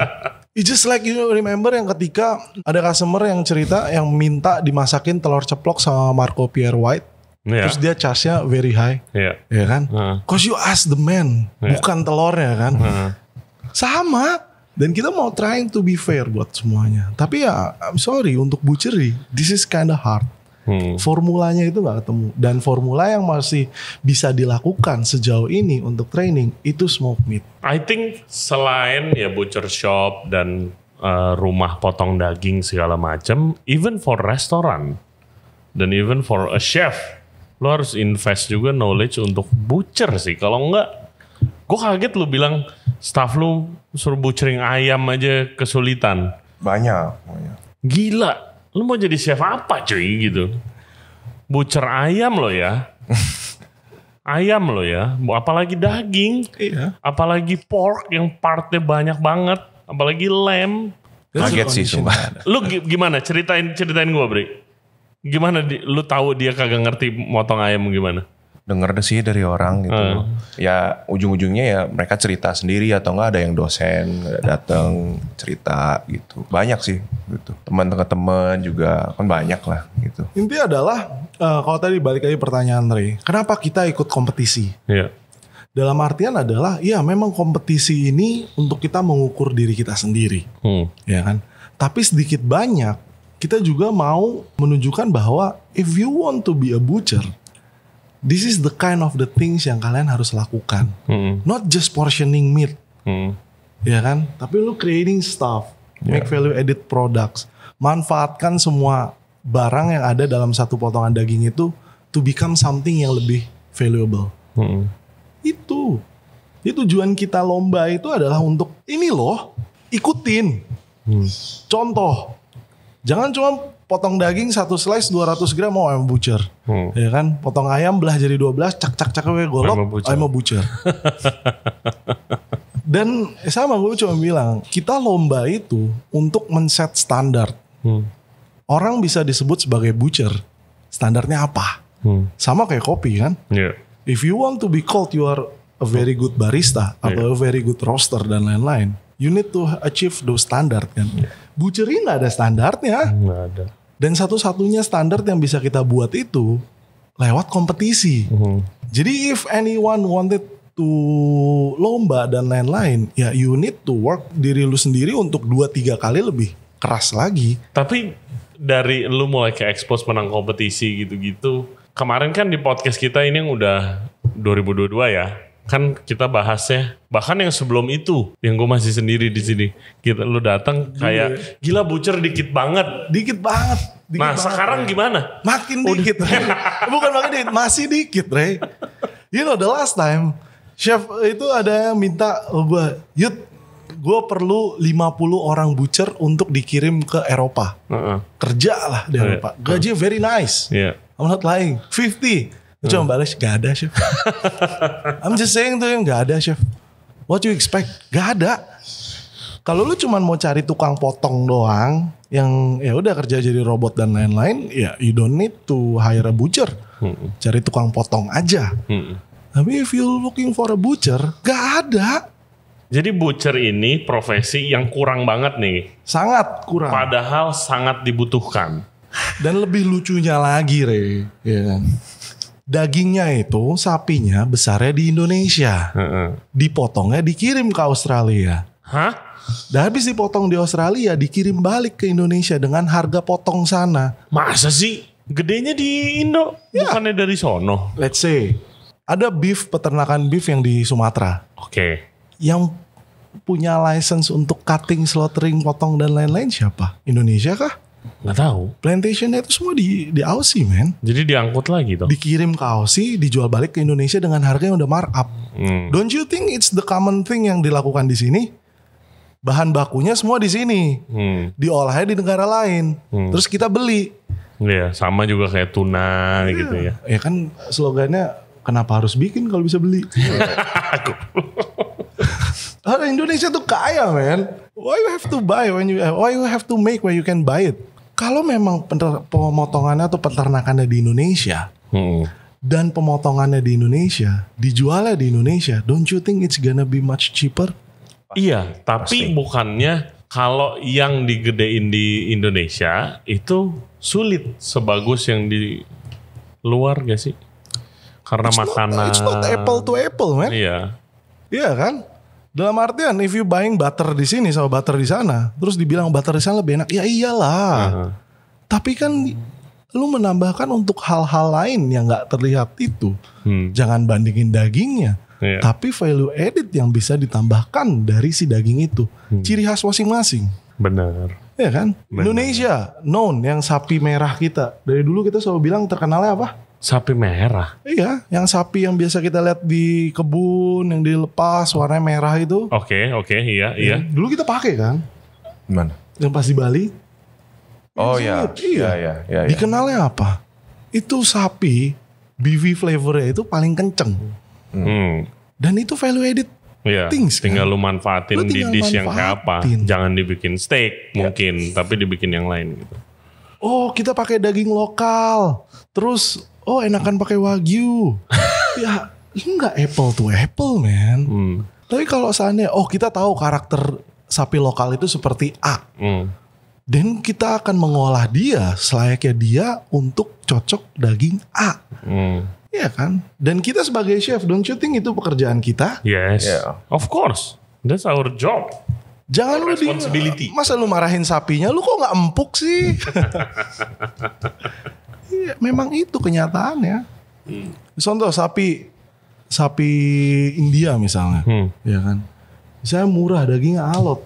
It's just like you remember yang ketika ada customer yang cerita yang minta dimasakin telur ceplok sama Marco Pierre White. Yeah. Terus dia charge-nya very high. Iya. Yeah. Ya kan? Uh. Cause you ask the man, yeah. bukan telurnya kan. Uh. Sama. Dan kita mau trying to be fair buat semuanya. Tapi ya, I'm sorry untuk buceri this is kinda hard. Hmm. Formulanya itu nggak ketemu. Dan formula yang masih bisa dilakukan sejauh ini untuk training itu smoke meat. I think selain ya butcher shop dan uh, rumah potong daging segala macam, even for restoran dan even for a chef, lo harus invest juga knowledge untuk butcher sih. Kalau enggak, gue kaget lo bilang staff lo suruh butchering ayam aja kesulitan. Banyak, banyak. Gila, lu mau jadi chef apa cuy gitu bucer ayam lo ya ayam lo ya apalagi daging iya. apalagi pork yang partnya banyak banget apalagi lem kaget sih sumpah lu gimana ceritain ceritain gua Bri gimana di, lu tahu dia kagak ngerti motong ayam gimana dengar deh sih dari orang gitu. Hmm. Ya ujung-ujungnya ya mereka cerita sendiri atau enggak ada yang dosen datang cerita gitu. Banyak sih gitu. Teman-teman juga kan banyak lah gitu. intinya adalah uh, kalau tadi balik lagi pertanyaan Ray, kenapa kita ikut kompetisi? Iya. Dalam artian adalah ya memang kompetisi ini untuk kita mengukur diri kita sendiri. Hmm. Ya kan? Tapi sedikit banyak kita juga mau menunjukkan bahwa if you want to be a butcher, this is the kind of the things yang kalian harus lakukan. Hmm. Not just portioning meat, hmm. ya kan? Tapi lu creating stuff, yeah. make value added products, manfaatkan semua barang yang ada dalam satu potongan daging itu to become something yang lebih valuable. Hmm. Itu, itu tujuan kita lomba itu adalah untuk ini loh, ikutin. Hmm. Contoh, Jangan cuma potong daging satu slice 200 gram oh, mau ayam butcher. Hmm. Ya kan? Potong ayam belah jadi 12, cak cak cak gue golok ayam butcher. butcher. Dan sama gue cuma bilang, kita lomba itu untuk men-set standar. Hmm. Orang bisa disebut sebagai butcher. Standarnya apa? Hmm. Sama kayak kopi kan? Yeah. If you want to be called you are a very good barista yeah. atau a very good roaster dan lain-lain, you need to achieve those standard kan? Yeah Buceri nggak ada standarnya. Nggak ada. Dan satu-satunya standar yang bisa kita buat itu lewat kompetisi. Mm-hmm. Jadi if anyone wanted to lomba dan lain-lain, ya you need to work diri lu sendiri untuk dua tiga kali lebih keras lagi. Tapi dari lu mulai ke expose menang kompetisi gitu-gitu, kemarin kan di podcast kita ini yang udah 2022 ya, kan kita bahas ya bahkan yang sebelum itu yang gue masih sendiri di sini kita lu datang kayak gila bucer dikit banget dikit banget dikit nah banget, sekarang Ray. gimana makin Udah. Oh, dikit Ray. bukan makin dikit masih dikit Ray you know the last time chef itu ada yang minta oh, gue yud gue perlu 50 orang butcher untuk dikirim ke Eropa uh -uh. kerja lah di iya. Eropa gajinya very nice yeah. I'm not lying 50 Gue cuma hmm. balas gak ada chef. I'm just saying tuh yang gak ada chef. What you expect? Gak ada. Kalau lu cuma mau cari tukang potong doang yang ya udah kerja jadi robot dan lain-lain, ya you don't need to hire a butcher. Hmm. Cari tukang potong aja. Hmm. Tapi if you looking for a butcher, gak ada. Jadi butcher ini profesi yang kurang banget nih. Sangat kurang. Padahal sangat dibutuhkan. Dan lebih lucunya lagi, Re. Ya kan? dagingnya itu sapinya besarnya di Indonesia. Uh -uh. Dipotongnya dikirim ke Australia. Hah? Dan habis dipotong di Australia dikirim balik ke Indonesia dengan harga potong sana. Masa sih? Gedenya di Indo, ya. bukannya dari sono. Let's say ada beef peternakan beef yang di Sumatera. Oke. Okay. Yang punya license untuk cutting, slaughtering, potong dan lain-lain siapa? Indonesia kah? Gak tahu. Plantationnya itu semua di di Aussie, men. Jadi diangkut lagi tuh. Dikirim ke Aussie, dijual balik ke Indonesia dengan harga yang udah markup. Hmm. Don't you think it's the common thing yang dilakukan di sini? Bahan bakunya semua di sini. Hmm. Diolahnya di negara lain. Hmm. Terus kita beli. Iya, sama juga kayak tuna ya. gitu ya. Ya kan slogannya kenapa harus bikin kalau bisa beli? Orang Indonesia tuh kaya, men. Why you have to buy when you why you have to make when you can buy it? Kalau memang pemotongannya atau peternakannya di Indonesia hmm. dan pemotongannya di Indonesia dijualnya di Indonesia, don't you think it's gonna be much cheaper? Iya, tapi Pasti. bukannya kalau yang digedein di Indonesia itu sulit sebagus yang di luar gak sih? Karena it's makanan. Not, it's not apple to apple, man. Iya. Iya kan? Dalam artian if you buying butter di sini sama butter di sana, terus dibilang butter di sana lebih enak, ya iyalah. Uh -huh. Tapi kan lu menambahkan untuk hal-hal lain yang nggak terlihat itu. Hmm. Jangan bandingin dagingnya, yeah. tapi value added yang bisa ditambahkan dari si daging itu. Hmm. Ciri khas masing-masing. Benar. Ya kan? Benar. Indonesia known yang sapi merah kita. Dari dulu kita selalu bilang terkenalnya apa? Sapi merah. Iya, yang sapi yang biasa kita lihat di kebun yang dilepas warnanya merah itu. Oke, okay, oke, okay, iya, iya, iya. Dulu kita pakai kan? Gimana? Yang pas di Bali. Oh iya. iya. Iya, iya, iya. iya. Dikenalnya apa? Itu sapi BV flavornya itu paling kenceng. Hmm. Dan itu value added Iya, things kan? tinggal kan? lu manfaatin lu tinggal di dish manfaatin. yang apa. Jangan dibikin steak ya. mungkin, tapi dibikin yang lain gitu. Oh, kita pakai daging lokal. Terus oh enakan pakai wagyu ya nggak apple to apple man hmm. tapi kalau seandainya oh kita tahu karakter sapi lokal itu seperti A hmm. dan kita akan mengolah dia selayaknya dia untuk cocok daging A hmm. Iya kan? Dan kita sebagai chef, don't you think itu pekerjaan kita? Yes. Yeah. Of course. That's our job. Jangan lu di masa lu marahin sapinya, lu kok nggak empuk sih? Iya, memang itu kenyataannya. Hmm. Contoh sapi sapi India misalnya, hmm. ya kan. Saya murah dagingnya alot.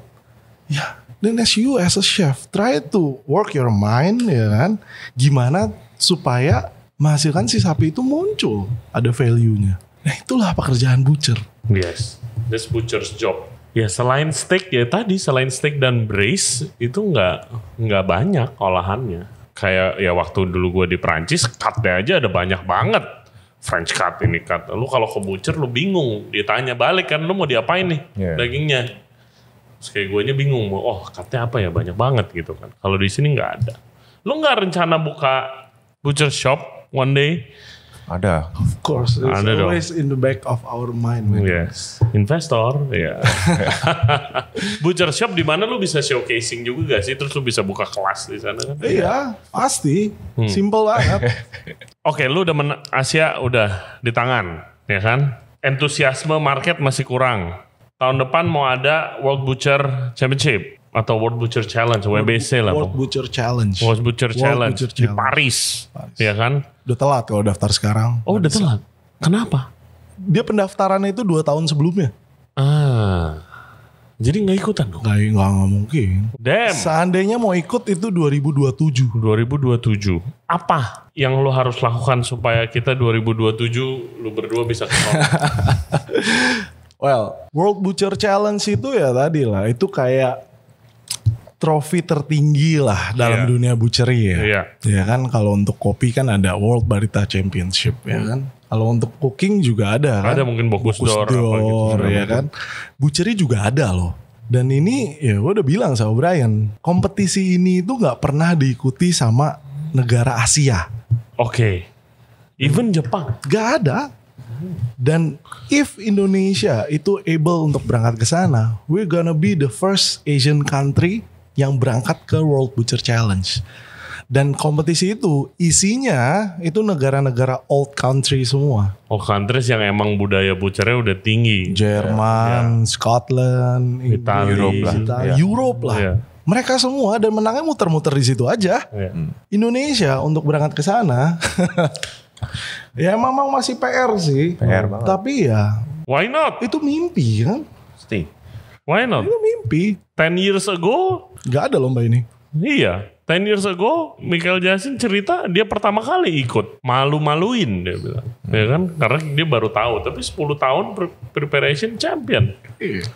Ya, then as you as a chef try to work your mind ya kan. Gimana supaya menghasilkan si sapi itu muncul ada value-nya. Nah, itulah pekerjaan butcher. Yes. That's butcher's job. Ya selain steak ya tadi selain steak dan brace itu nggak nggak banyak olahannya kayak ya waktu dulu gue di Prancis cutnya aja ada banyak banget French cut ini cut lu kalau ke butcher lu bingung ditanya balik kan lu mau diapain nih yeah. dagingnya Terus kayak gue nya bingung oh cutnya apa ya banyak banget gitu kan kalau di sini nggak ada lu nggak rencana buka butcher shop one day ada. Of course, it's Ada always dong. in the back of our mind. Yes. Iya. Yeah. Investor, ya. Yeah. Butcher shop di mana lu bisa showcasing juga gak sih? Terus lu bisa buka kelas di sana kan? Iya, yeah, pasti. Hmm. Simple banget. Oke, okay, lu udah men Asia udah di tangan, ya kan? Entusiasme market masih kurang. Tahun depan mau ada World Butcher Championship atau World Butcher Challenge WBC lah World Butcher Challenge World Butcher Challenge, World Butcher Challenge di Paris, Paris ya kan udah telat kalau daftar sekarang oh udah telat kenapa dia pendaftarannya itu dua tahun sebelumnya ah jadi nggak ikutan dong? Nggak, nggak, nggak mungkin. Damn. Seandainya mau ikut itu 2027. 2027. Apa yang lo harus lakukan supaya kita 2027 lo berdua bisa ke Well, World Butcher Challenge itu ya tadi lah. Itu kayak trofi tertinggi lah dalam yeah. dunia buceri ya. Yeah. Ya kan kalau untuk kopi kan ada World Barista Championship ya hmm. kan. Kalau untuk cooking juga ada. Kan? Ada mungkin Bokus, Bokus Dor, apa gitu, ya kan. Buceri juga ada loh. Dan ini ya gue udah bilang sama Brian, kompetisi ini itu gak pernah diikuti sama negara Asia. Oke. Okay. Even Jepang? Gak ada. Dan if Indonesia itu able untuk berangkat ke sana, we gonna be the first Asian country yang berangkat ke World Butcher Challenge. Dan kompetisi itu isinya itu negara-negara old country semua. Old countries yang emang budaya butchernya udah tinggi. Jerman, yeah. Scotland, Italia, Europe lah. Italia. Iya. Europe lah. Yeah. Mereka semua dan menangnya muter-muter di situ aja. Yeah. Indonesia untuk berangkat ke sana. ya memang masih PR sih. PR banget. Tapi ya. Why not? Itu mimpi kan. Pasti. Why not? Itu mimpi. 10 years ago nggak ada lomba ini. Iya. 10 years ago Michael Jackson cerita dia pertama kali ikut malu-maluin dia bilang hmm. ya kan karena dia baru tahu tapi 10 tahun preparation champion yeah.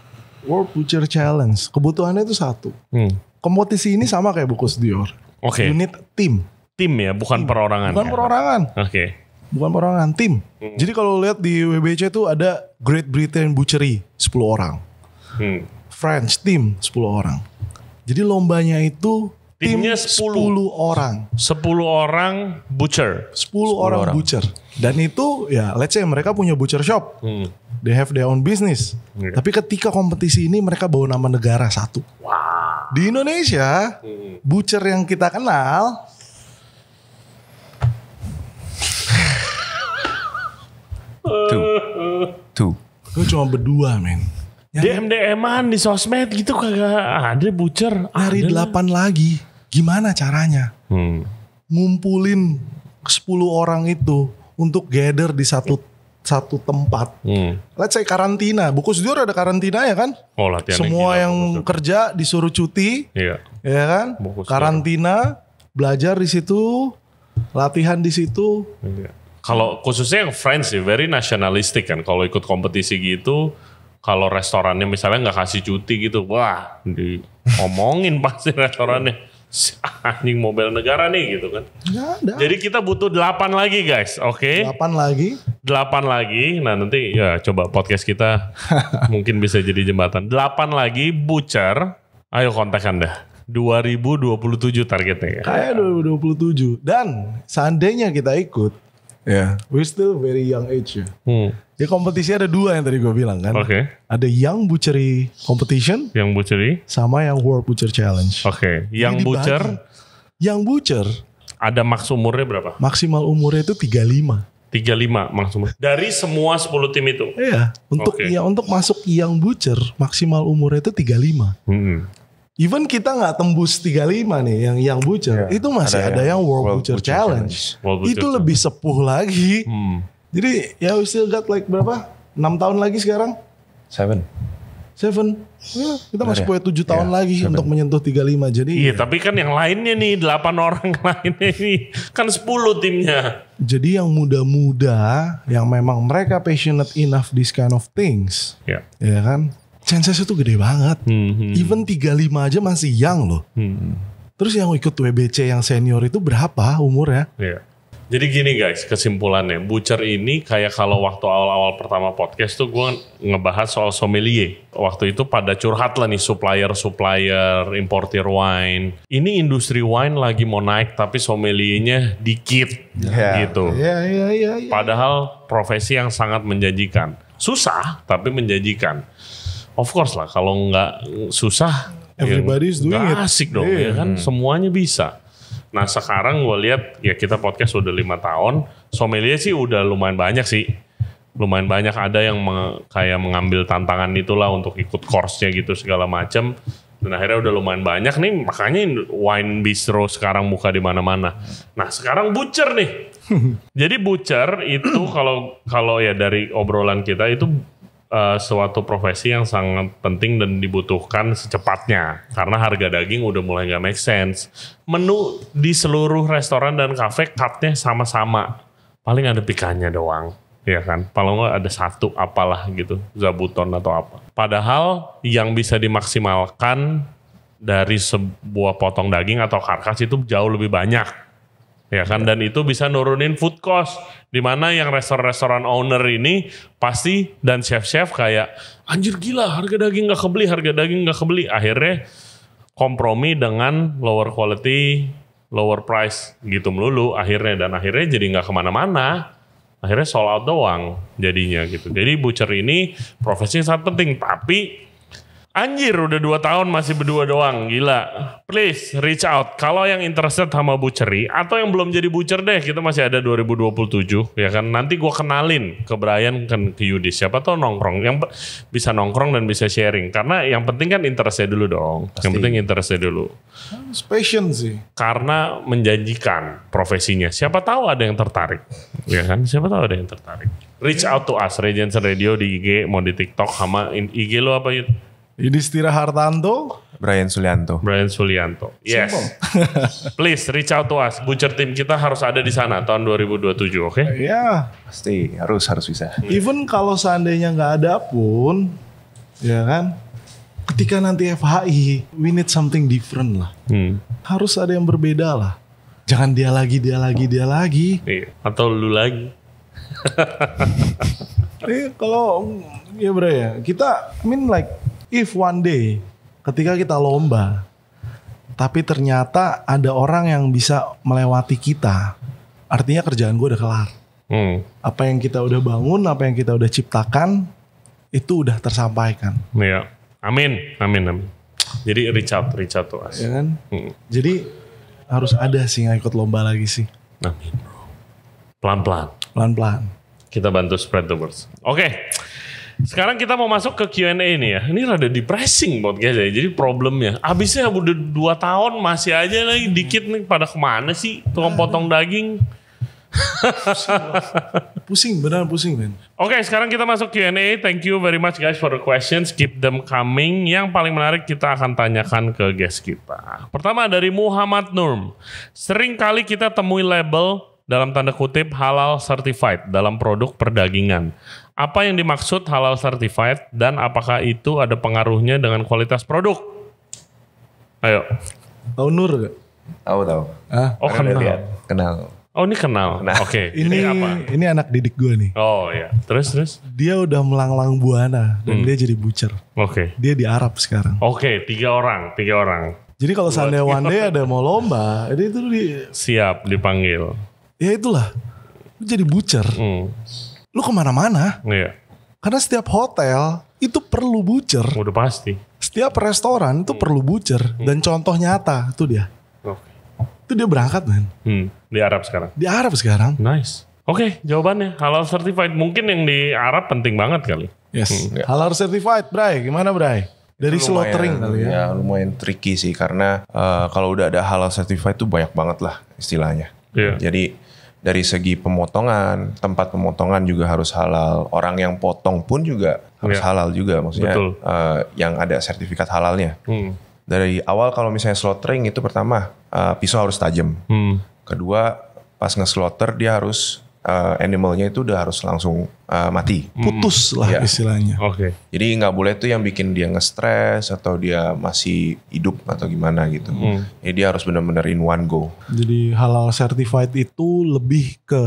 World Future Challenge kebutuhannya itu satu hmm. kompetisi ini sama kayak buku Dior oke okay. unit tim tim ya bukan tim. perorangan bukan ya. perorangan oke okay. bukan perorangan tim hmm. jadi kalau lihat di WBC itu ada Great Britain Butchery 10 orang hmm French team 10 orang. Jadi lombanya itu timnya tim 10, 10 orang. 10 orang butcher. 10, 10 orang, orang butcher. Dan itu ya let's say mereka punya butcher shop. Hmm. They have their own business. Hmm. Tapi ketika kompetisi ini mereka bawa nama negara satu. Wow. Di Indonesia, hmm. butcher yang kita kenal two two. Gue cuma berdua, men. DM DM-an di sosmed gitu kagak ada bucer. Hari delapan lagi. Gimana caranya? Hmm. Ngumpulin 10 orang itu untuk gather di satu satu tempat. Hmm. Let's say karantina. Buku Studio ada karantina ya kan? Oh, latihan Semua yang yang kerja disuruh cuti. Iya. Ya kan? Buku karantina, belajar di situ, latihan di situ. Iya. Kalau khususnya yang Friends sih very nationalistic kan. Kalau ikut kompetisi gitu kalau restorannya misalnya nggak kasih cuti gitu, wah diomongin pasti restorannya. anjing mobil negara nih gitu kan. ada. Jadi kita butuh delapan lagi guys, oke? Okay? 8 lagi. Delapan lagi. Nah, nanti ya coba podcast kita mungkin bisa jadi jembatan. Delapan lagi bucer, Ayo kontak Anda. 2027 targetnya ya. Kayak 2027 dan seandainya kita ikut Ya. Yeah. We still very young age ya. Hmm. Ya kompetisi ada dua yang tadi gue bilang kan. Oke. Okay. Ada Young Butchery Competition. Yang Butchery. Sama yang World Butcher Challenge. Oke. Okay. Yang Butcher. Yang Butcher. Ada maks umurnya berapa? Maksimal umurnya itu 35. 35 maksimal. Dari semua 10 tim itu. Iya, untuk okay. ya untuk masuk yang Butcher maksimal umurnya itu 35. Hmm. Even kita nggak tembus 35 nih yang yang butcher, yeah, itu masih ada, ada yang, yang World, World Butcher, Challenge. Challenge. World itu Challenge. lebih sepuh lagi. Hmm. Jadi ya we still got like berapa? 6 tahun lagi sekarang? 7. Seven. Yeah, kita masih ya? punya tujuh ya, tahun yeah, lagi seven. untuk menyentuh 35. Jadi Iya, yeah, tapi kan yang lainnya nih delapan orang lainnya ini kan 10 timnya. Jadi yang muda-muda yang memang mereka passionate enough this kind of things. Ya. Ya kan? chances itu gede banget. Hmm, hmm. Even 35 aja masih young loh. Hmm. Terus yang ikut WBC yang senior itu berapa umurnya? Iya. Jadi gini guys, kesimpulannya, bucer ini kayak kalau waktu awal-awal pertama podcast tuh gue ngebahas soal sommelier. Waktu itu pada curhat lah nih supplier-supplier, importer wine. Ini industri wine lagi mau naik tapi sommeliernya dikit yeah. gitu. Yeah, yeah, yeah, yeah. Padahal profesi yang sangat menjanjikan. Susah tapi menjanjikan Of course lah, kalau nggak susah, ya everybody is doing it. Asik dong yeah. ya kan, hmm. semuanya bisa. Nah sekarang gue lihat ya kita podcast sudah lima tahun, sommelier sih udah lumayan banyak sih. Lumayan banyak ada yang meng, kayak mengambil tantangan itulah untuk ikut course-nya gitu segala macam. Dan akhirnya udah lumayan banyak nih, makanya wine bistro sekarang buka di mana-mana. Nah sekarang butcher nih. Jadi butcher itu kalau kalau ya dari obrolan kita itu uh, suatu profesi yang sangat penting dan dibutuhkan secepatnya karena harga daging udah mulai nggak make sense. Menu di seluruh restoran dan kafe cutnya sama-sama, paling ada pikannya doang, ya kan? Kalau nggak ada satu apalah gitu, zabuton atau apa. Padahal yang bisa dimaksimalkan dari sebuah potong daging atau karkas itu jauh lebih banyak ya kan dan itu bisa nurunin food cost di mana yang restoran-restoran owner ini pasti dan chef-chef kayak anjir gila harga daging nggak kebeli harga daging nggak kebeli akhirnya kompromi dengan lower quality lower price gitu melulu akhirnya dan akhirnya jadi nggak kemana-mana akhirnya sold out doang jadinya gitu jadi butcher ini profesi sangat penting tapi Anjir udah 2 tahun masih berdua doang, gila. Please reach out. Kalau yang interested sama Buceri atau yang belum jadi Bucer deh, kita masih ada 2027 ya kan. Nanti gua kenalin ke Brian kan ke Yudi siapa tau nongkrong yang bisa nongkrong dan bisa sharing. Karena yang penting kan interestnya dulu dong. Pasti. Yang penting interestnya dulu. Passion sih. Karena menjanjikan profesinya. Siapa tahu ada yang tertarik. ya kan? Siapa tahu ada yang tertarik. Reach out to us Regency Radio di IG mau di TikTok sama IG lo apa Yudi Yudhistira Hartanto, Brian Sulianto. Brian Sulianto. Yes. Please reach out to us. Butcher tim kita harus ada di sana tahun 2027, oke? Okay? Iya. Yeah. Pasti harus harus bisa. Even kalau seandainya nggak ada pun, ya kan? Ketika nanti FHI, we need something different lah. Hmm. Harus ada yang berbeda lah. Jangan dia lagi, dia lagi, dia lagi. Iya. Atau lu lagi. eh, kalau ya bro ya, kita I mean like if one day ketika kita lomba tapi ternyata ada orang yang bisa melewati kita artinya kerjaan gue udah kelar hmm. apa yang kita udah bangun apa yang kita udah ciptakan itu udah tersampaikan ya amin amin amin jadi reach out reach out to us ya kan hmm. jadi harus ada sih yang ikut lomba lagi sih amin bro pelan pelan pelan pelan kita bantu spread the words oke okay. Sekarang kita mau masuk ke Q&A nih ya. Ini rada depressing guys ya. Jadi problemnya. Abisnya udah 2 tahun masih aja lagi dikit nih. Pada kemana sih tukang ah. potong daging? pusing, pusing benar pusing men. Oke okay, sekarang kita masuk Q&A. Thank you very much guys for the questions. Keep them coming. Yang paling menarik kita akan tanyakan ke guest kita. Pertama dari Muhammad Nurm. Sering kali kita temui label dalam tanda kutip halal certified dalam produk perdagingan. Apa yang dimaksud halal certified dan apakah itu ada pengaruhnya dengan kualitas produk? Ayo. Tahu Nur gak? Tahu tahu. Ah, oh kenal. Lihat. Kenal. Oh ini kenal. Nah, Oke. Okay. Ini jadi apa? ini anak didik gue nih. Oh iya. Terus terus. Dia udah melanglang buana dan hmm. dia jadi butcher. Oke. Okay. Dia di Arab sekarang. Oke, okay, tiga orang, tiga orang. Jadi kalau seandainya one ada mau lomba, dia itu di siap dipanggil. Ya itulah. Jadi butcher. Hmm lu kemana-mana. Iya. Karena setiap hotel itu perlu butcher. Udah pasti. Setiap restoran itu hmm. perlu butcher hmm. dan contoh nyata itu dia. Oke. Okay. Itu dia berangkat men. Hmm. Di Arab sekarang. Di Arab sekarang. Nice. Oke, okay, jawabannya halal certified mungkin yang di Arab penting banget kali. Yes. Hmm, ya. Halal certified, Bray. Gimana, Bray? Dari lumayan, slaughtering kali ya. ya. lumayan tricky sih karena uh, kalau udah ada halal certified itu banyak banget lah istilahnya. Yeah. Jadi dari segi pemotongan, tempat pemotongan juga harus halal. Orang yang potong pun juga harus ya. halal juga, maksudnya Betul. Uh, yang ada sertifikat halalnya. Hmm. Dari awal kalau misalnya slaughtering itu pertama uh, pisau harus tajam. Hmm. Kedua pas nge dia harus uh, animalnya itu udah harus langsung uh, mati. Hmm. Putus lah ya. istilahnya. Oke. Okay. Jadi nggak boleh tuh yang bikin dia nge atau dia masih hidup atau gimana gitu. Hmm. Jadi dia harus benar-benar in one go. Jadi halal certified itu lebih ke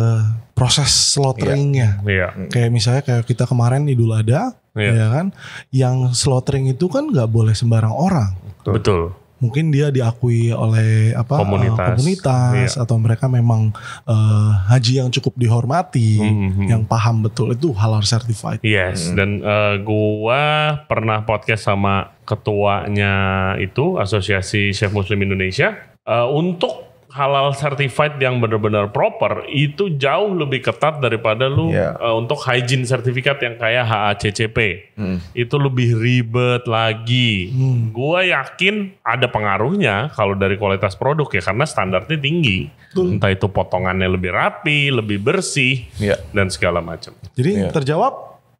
proses slaughteringnya. Iya. Yeah. Hmm. Kayak misalnya kayak kita kemarin Idul Adha, yeah. ya kan? Yang slaughtering itu kan nggak boleh sembarang orang. Betul mungkin dia diakui oleh apa eh, komunitas, komunitas iya. atau mereka memang uh, haji yang cukup dihormati, mm-hmm. yang paham betul itu halal certified. Yes, mm. dan uh, gua pernah podcast sama ketuanya itu Asosiasi Chef Muslim Indonesia uh, untuk halal certified yang benar-benar proper itu jauh lebih ketat daripada lu yeah. Iya. uh, untuk hygiene sertifikat yang kayak HACCP. Hmm. Itu lebih ribet lagi. Hmm. Gua yakin ada pengaruhnya kalau dari kualitas produk ya karena standarnya tinggi. Hmm. Entah itu potongannya lebih rapi, lebih bersih yeah. dan segala macam. Jadi yeah. terjawab?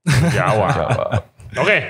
Jawab. Oke. Okay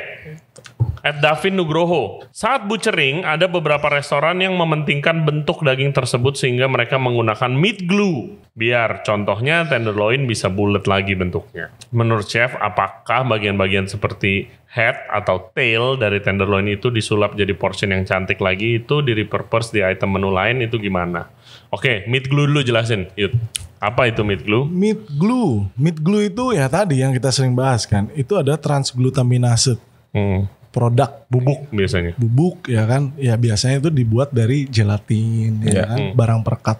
at Davin Nugroho. Saat butchering, ada beberapa restoran yang mementingkan bentuk daging tersebut sehingga mereka menggunakan meat glue. Biar contohnya tenderloin bisa bulat lagi bentuknya. Menurut chef, apakah bagian-bagian seperti head atau tail dari tenderloin itu disulap jadi portion yang cantik lagi itu di repurpose di item menu lain itu gimana? Oke, okay, meat glue dulu jelasin. Yuk. Apa itu meat glue? Meat glue. Meat glue itu ya tadi yang kita sering bahas kan. Itu ada transglutaminase. Hmm produk bubuk biasanya bubuk ya kan ya biasanya itu dibuat dari gelatin ya, yeah. kan hmm. barang perekat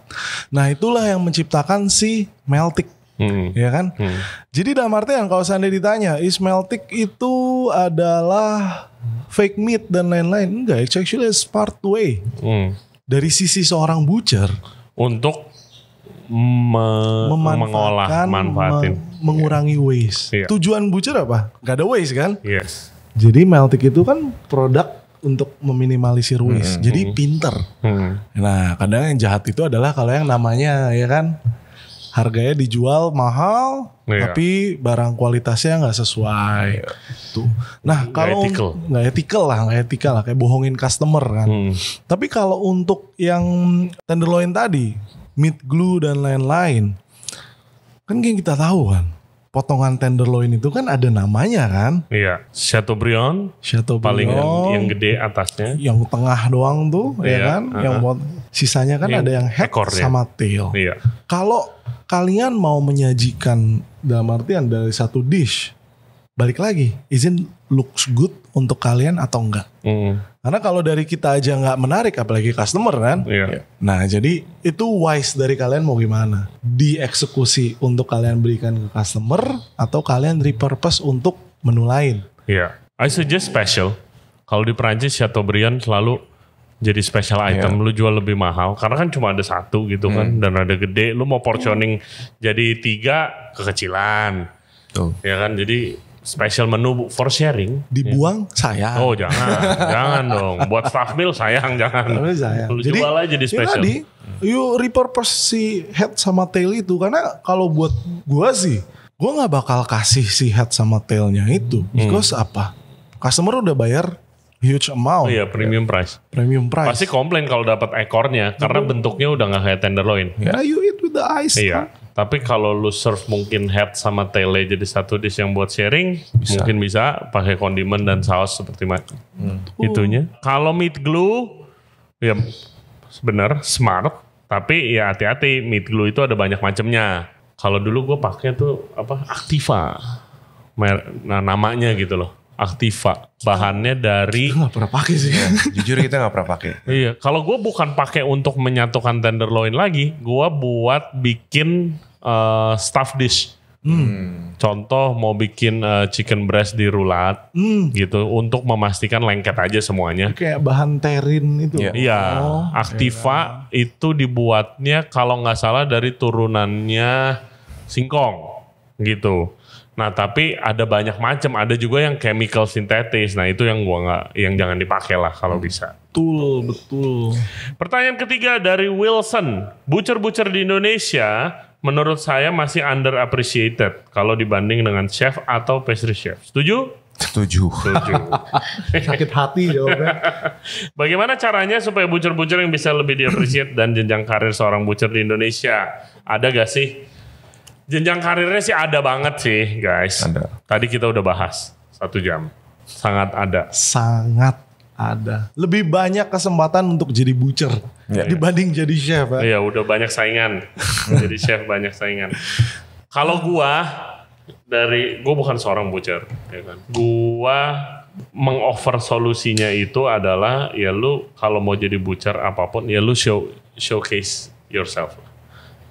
nah itulah yang menciptakan si meltik Hmm. Ya kan? Hmm. Jadi dalam artian kalau seandainya ditanya, is meltik itu adalah fake meat dan lain-lain? Enggak, it's actually a smart way. Hmm. Dari sisi seorang butcher untuk me mengolah, manfaatin, me mengurangi iya. waste. Yeah. Tujuan butcher apa? Gak ada waste kan? Yes jadi Meltik itu kan produk untuk meminimalisir waste. Hmm. Jadi pinter. Hmm. Nah, kadang yang jahat itu adalah kalau yang namanya ya kan harganya dijual mahal yeah. tapi barang kualitasnya nggak sesuai. Iya. Tuh. Nah, kalau nggak etikal lah, nggak etikal lah kayak bohongin customer kan. Hmm. Tapi kalau untuk yang tenderloin tadi, meat glue dan lain-lain kan yang kita tahu kan potongan tenderloin itu kan ada namanya kan? Iya, Chateaubriand. Chateaubriand. Paling yang, gede atasnya. Yang tengah doang tuh, ya iya, ya kan? Uh -huh. Yang uh-uh. buat sisanya kan yang ada yang head ekor, ya. sama ya. tail. Iya. Kalau kalian mau menyajikan dalam artian dari satu dish, balik lagi, izin looks good untuk kalian atau enggak? Mm. Karena kalau dari kita aja nggak menarik, apalagi customer kan. Yeah. Iya. Nah jadi itu wise dari kalian mau gimana? Dieksekusi untuk kalian berikan ke customer atau kalian repurpose untuk menu lain. Iya. I suggest special. Kalau di Prancis Brian selalu jadi special iya. item yeah. lu jual lebih mahal karena kan cuma ada satu gitu kan hmm. dan ada gede lu mau portioning hmm. jadi tiga kekecilan Tuh. ya kan jadi special menu for sharing dibuang ya. saya. Oh jangan, jangan dong. Buat staff meal sayang jangan. Oh, sayang. Lu Jadi, jual aja di ya special. Ya tadi, you repurpose si head sama tail itu karena kalau buat gua sih, gua nggak bakal kasih si head sama tailnya itu. Hmm. Because hmm. apa? Customer udah bayar huge amount. Oh iya, premium ya. price. Premium price. Pasti komplain kalau dapat ekornya Betul. karena bentuknya udah nggak kayak tenderloin. Ya, you eat with the ice. Iya. Kan? Tapi kalau lu serve mungkin head sama tele jadi satu dish yang buat sharing, bisa. mungkin bisa pakai kondimen dan saus seperti mak hmm. itunya. Kalau meat glue, ya benar smart, tapi ya hati-hati meat glue itu ada banyak macamnya. Kalau dulu gue pakai tuh apa Activa, nah namanya gitu loh. Aktiva. Bahannya dari nggak pernah pakai sih. Iya, jujur kita nggak pernah pakai. iya, kalau gue bukan pakai untuk menyatukan tenderloin lagi, gue buat bikin uh, stuff dish. Hmm. hmm. Contoh mau bikin uh, chicken breast di rulat hmm. gitu untuk memastikan lengket aja semuanya. Kayak bahan terin itu. Iya. iya oh, Aktiva yeah. itu dibuatnya kalau nggak salah dari turunannya singkong gitu. Nah tapi ada banyak macam, ada juga yang chemical sintetis. Nah itu yang gua nggak, yang jangan dipakai lah kalau bisa. Betul, betul. Pertanyaan ketiga dari Wilson, bucer-bucer di Indonesia menurut saya masih underappreciated kalau dibanding dengan chef atau pastry chef. Setuju? Setuju. Setuju. Sakit hati jawabnya. Bagaimana caranya supaya bucer-bucer yang bisa lebih diapresiat dan jenjang karir seorang bucer di Indonesia? Ada gak sih Jenjang karirnya sih ada banget sih guys. Ada. Tadi kita udah bahas satu jam. Sangat ada. Sangat ada. Lebih banyak kesempatan untuk jadi butcher ya, dibanding ya. jadi chef. Ya. Iya, udah banyak saingan. jadi chef banyak saingan. Kalau gua dari gua bukan seorang butcher, ya kan. Gua mengoffer solusinya itu adalah ya lu kalau mau jadi butcher apapun ya lu show showcase yourself.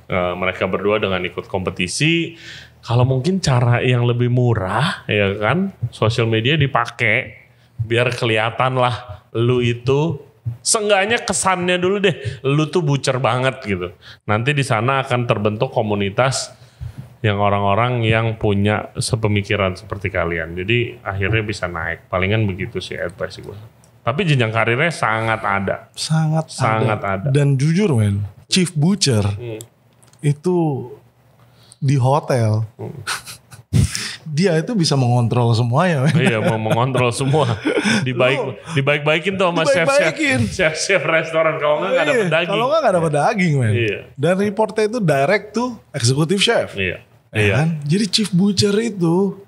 Eh, mereka berdua dengan ikut kompetisi kalau mungkin cara yang lebih murah ya kan sosial media dipakai biar kelihatan lah lu itu Seenggaknya kesannya dulu deh, lu tuh bucer banget gitu. Nanti di sana akan terbentuk komunitas yang orang-orang yang punya sepemikiran seperti kalian. Jadi akhirnya bisa naik. Palingan begitu sih advice gue. Tapi jenjang karirnya sangat ada. Sangat sangat ada. ada. Dan jujur men, Chief bucer. hmm itu di hotel dia itu bisa mengontrol semuanya. Iya, mau mengontrol semua. Dibaik dibaik-baikin tuh sama chef-chef chef-chef restoran kalau nggak ada iya, daging. Kalau enggak ada iya. daging men. Iya. Dan reportnya itu direct tuh eksekutif chef. Iya. Ya iya. Kan? Jadi chief butcher itu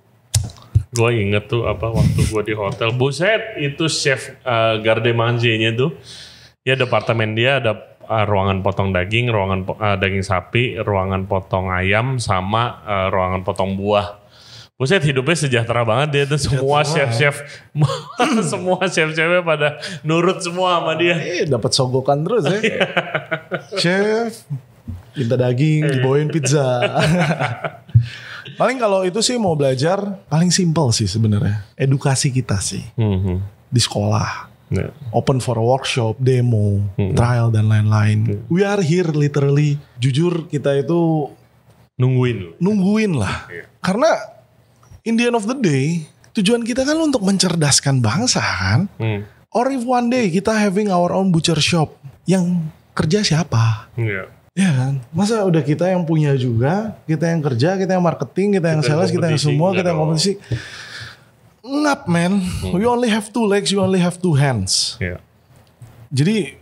gue inget tuh apa waktu gue di hotel buset itu chef uh, garde manje tuh ya departemen dia ada uh, ruangan potong daging, ruangan uh, daging sapi, ruangan potong ayam, sama uh, ruangan potong buah. Buset hidupnya sejahtera banget dia tuh semua ya. chef-chef semua chef-chefnya pada nurut semua sama dia. Eh dapat sogokan terus ya. chef minta daging iya. dibawain pizza. paling kalau itu sih mau belajar paling simpel sih sebenarnya edukasi kita sih mm -hmm. di sekolah Yeah. Open for workshop, demo, hmm. trial dan lain-lain. Hmm. We are here literally. Jujur kita itu nungguin. Nungguin lah. Yeah. Karena in the end of the day, tujuan kita kan untuk mencerdaskan bangsa kan. Mm. Or if one day kita having our own butcher shop, yang kerja siapa? Yeah. Ya kan? Masa udah kita yang punya juga, kita yang kerja, kita yang marketing, kita, kita yang sales, yang kita yang semua, kita yang kompetisi ngap man. Hmm. You only have two legs, you only have two hands. Yeah. Jadi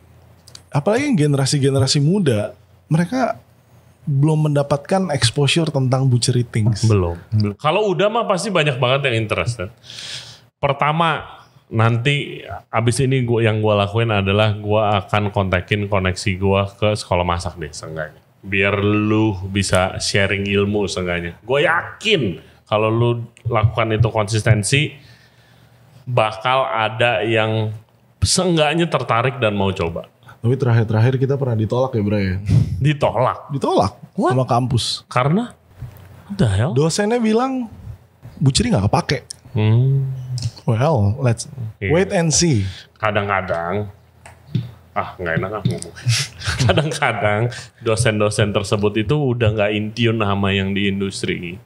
apalagi generasi-generasi muda, mereka belum mendapatkan exposure tentang butchery things. Belum. belum. Kalau udah mah pasti banyak banget yang interested. Kan. Pertama, nanti abis ini gua, yang gue lakuin adalah gue akan kontakin koneksi gue ke sekolah masak deh seenggaknya. Biar lu bisa sharing ilmu seenggaknya. Gue yakin kalau lu lakukan itu konsistensi bakal ada yang seenggaknya tertarik dan mau coba. Tapi terakhir-terakhir kita pernah ditolak ya Bray ya? ditolak? Ditolak What? sama kampus. Karena? The hell? Dosennya bilang buciri gak kepake. Hmm. Well, let's yeah. wait and see. Kadang-kadang ah nggak enak aku ah ngomong. Kadang-kadang dosen-dosen tersebut itu udah nggak intune nama sama yang di industri.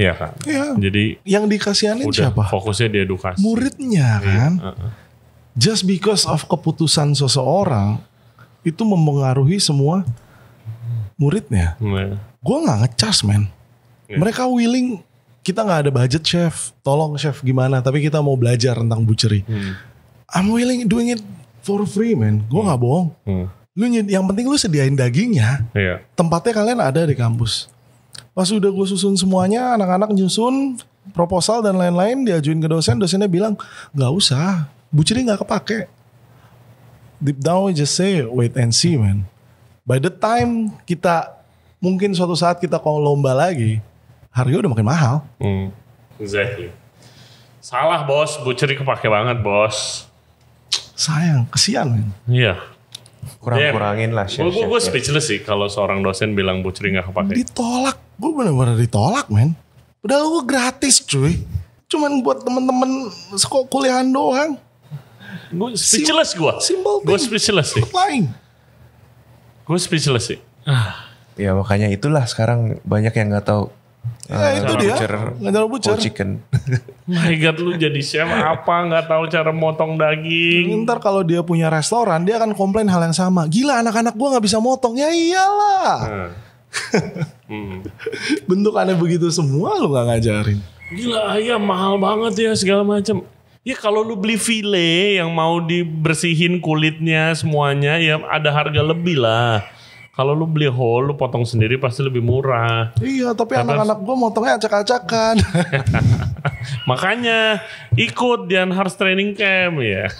Iya kan. Iya. Jadi yang dikasihanin siapa? Fokusnya di edukasi. Muridnya iya, kan. uh huh Just because of keputusan seseorang itu mempengaruhi semua muridnya. Iya. Gue nggak ngecas men. Iya. Mereka willing kita nggak ada budget chef, tolong chef gimana? Tapi kita mau belajar tentang butchery. Hmm. I'm willing doing it for free man. Gue hmm. nggak hmm. bohong. Hmm. Lu yang penting lu sediain dagingnya. Tempatnya kalian ada di kampus. Pas udah gue susun semuanya, anak-anak nyusun proposal dan lain-lain diajuin ke dosen, dosennya bilang nggak usah, bu Ciri nggak kepake. Deep down we just say wait and see man. By the time kita mungkin suatu saat kita kalau lomba lagi, harga udah makin mahal. Hmm, exactly. Salah bos, bu Ciri kepake banget bos. Sayang, kesian. Iya. Yeah kurang-kurangin lah chef. Gue ya. speechless sih kalau seorang dosen bilang bucuri nggak kepake. Ditolak, gue benar-benar ditolak men. Udah gue gratis cuy, cuman buat temen-temen sekolah kuliahan doang. Gue speechless gue. Simple Gue speechless sih. Lain. Gue speechless sih. Ah. Ya makanya itulah sekarang banyak yang nggak tahu Ya, uh, itu dia. nggak Ngejalo butcher. Oh, chicken. My God, lu jadi chef apa nggak tahu cara motong daging. Ntar kalau dia punya restoran, dia akan komplain hal yang sama. Gila anak-anak gua nggak bisa motong. Ya iyalah. Hmm. hmm. Bentuk aneh begitu semua lu nggak ngajarin. Gila ya mahal banget ya segala macam. Ya kalau lu beli file yang mau dibersihin kulitnya semuanya ya ada harga lebih lah kalau lu beli whole, lu potong sendiri pasti lebih murah. Iya, tapi ya kan? anak-anak gue motongnya acak-acakan. Makanya ikut Dian Harus Training Camp ya.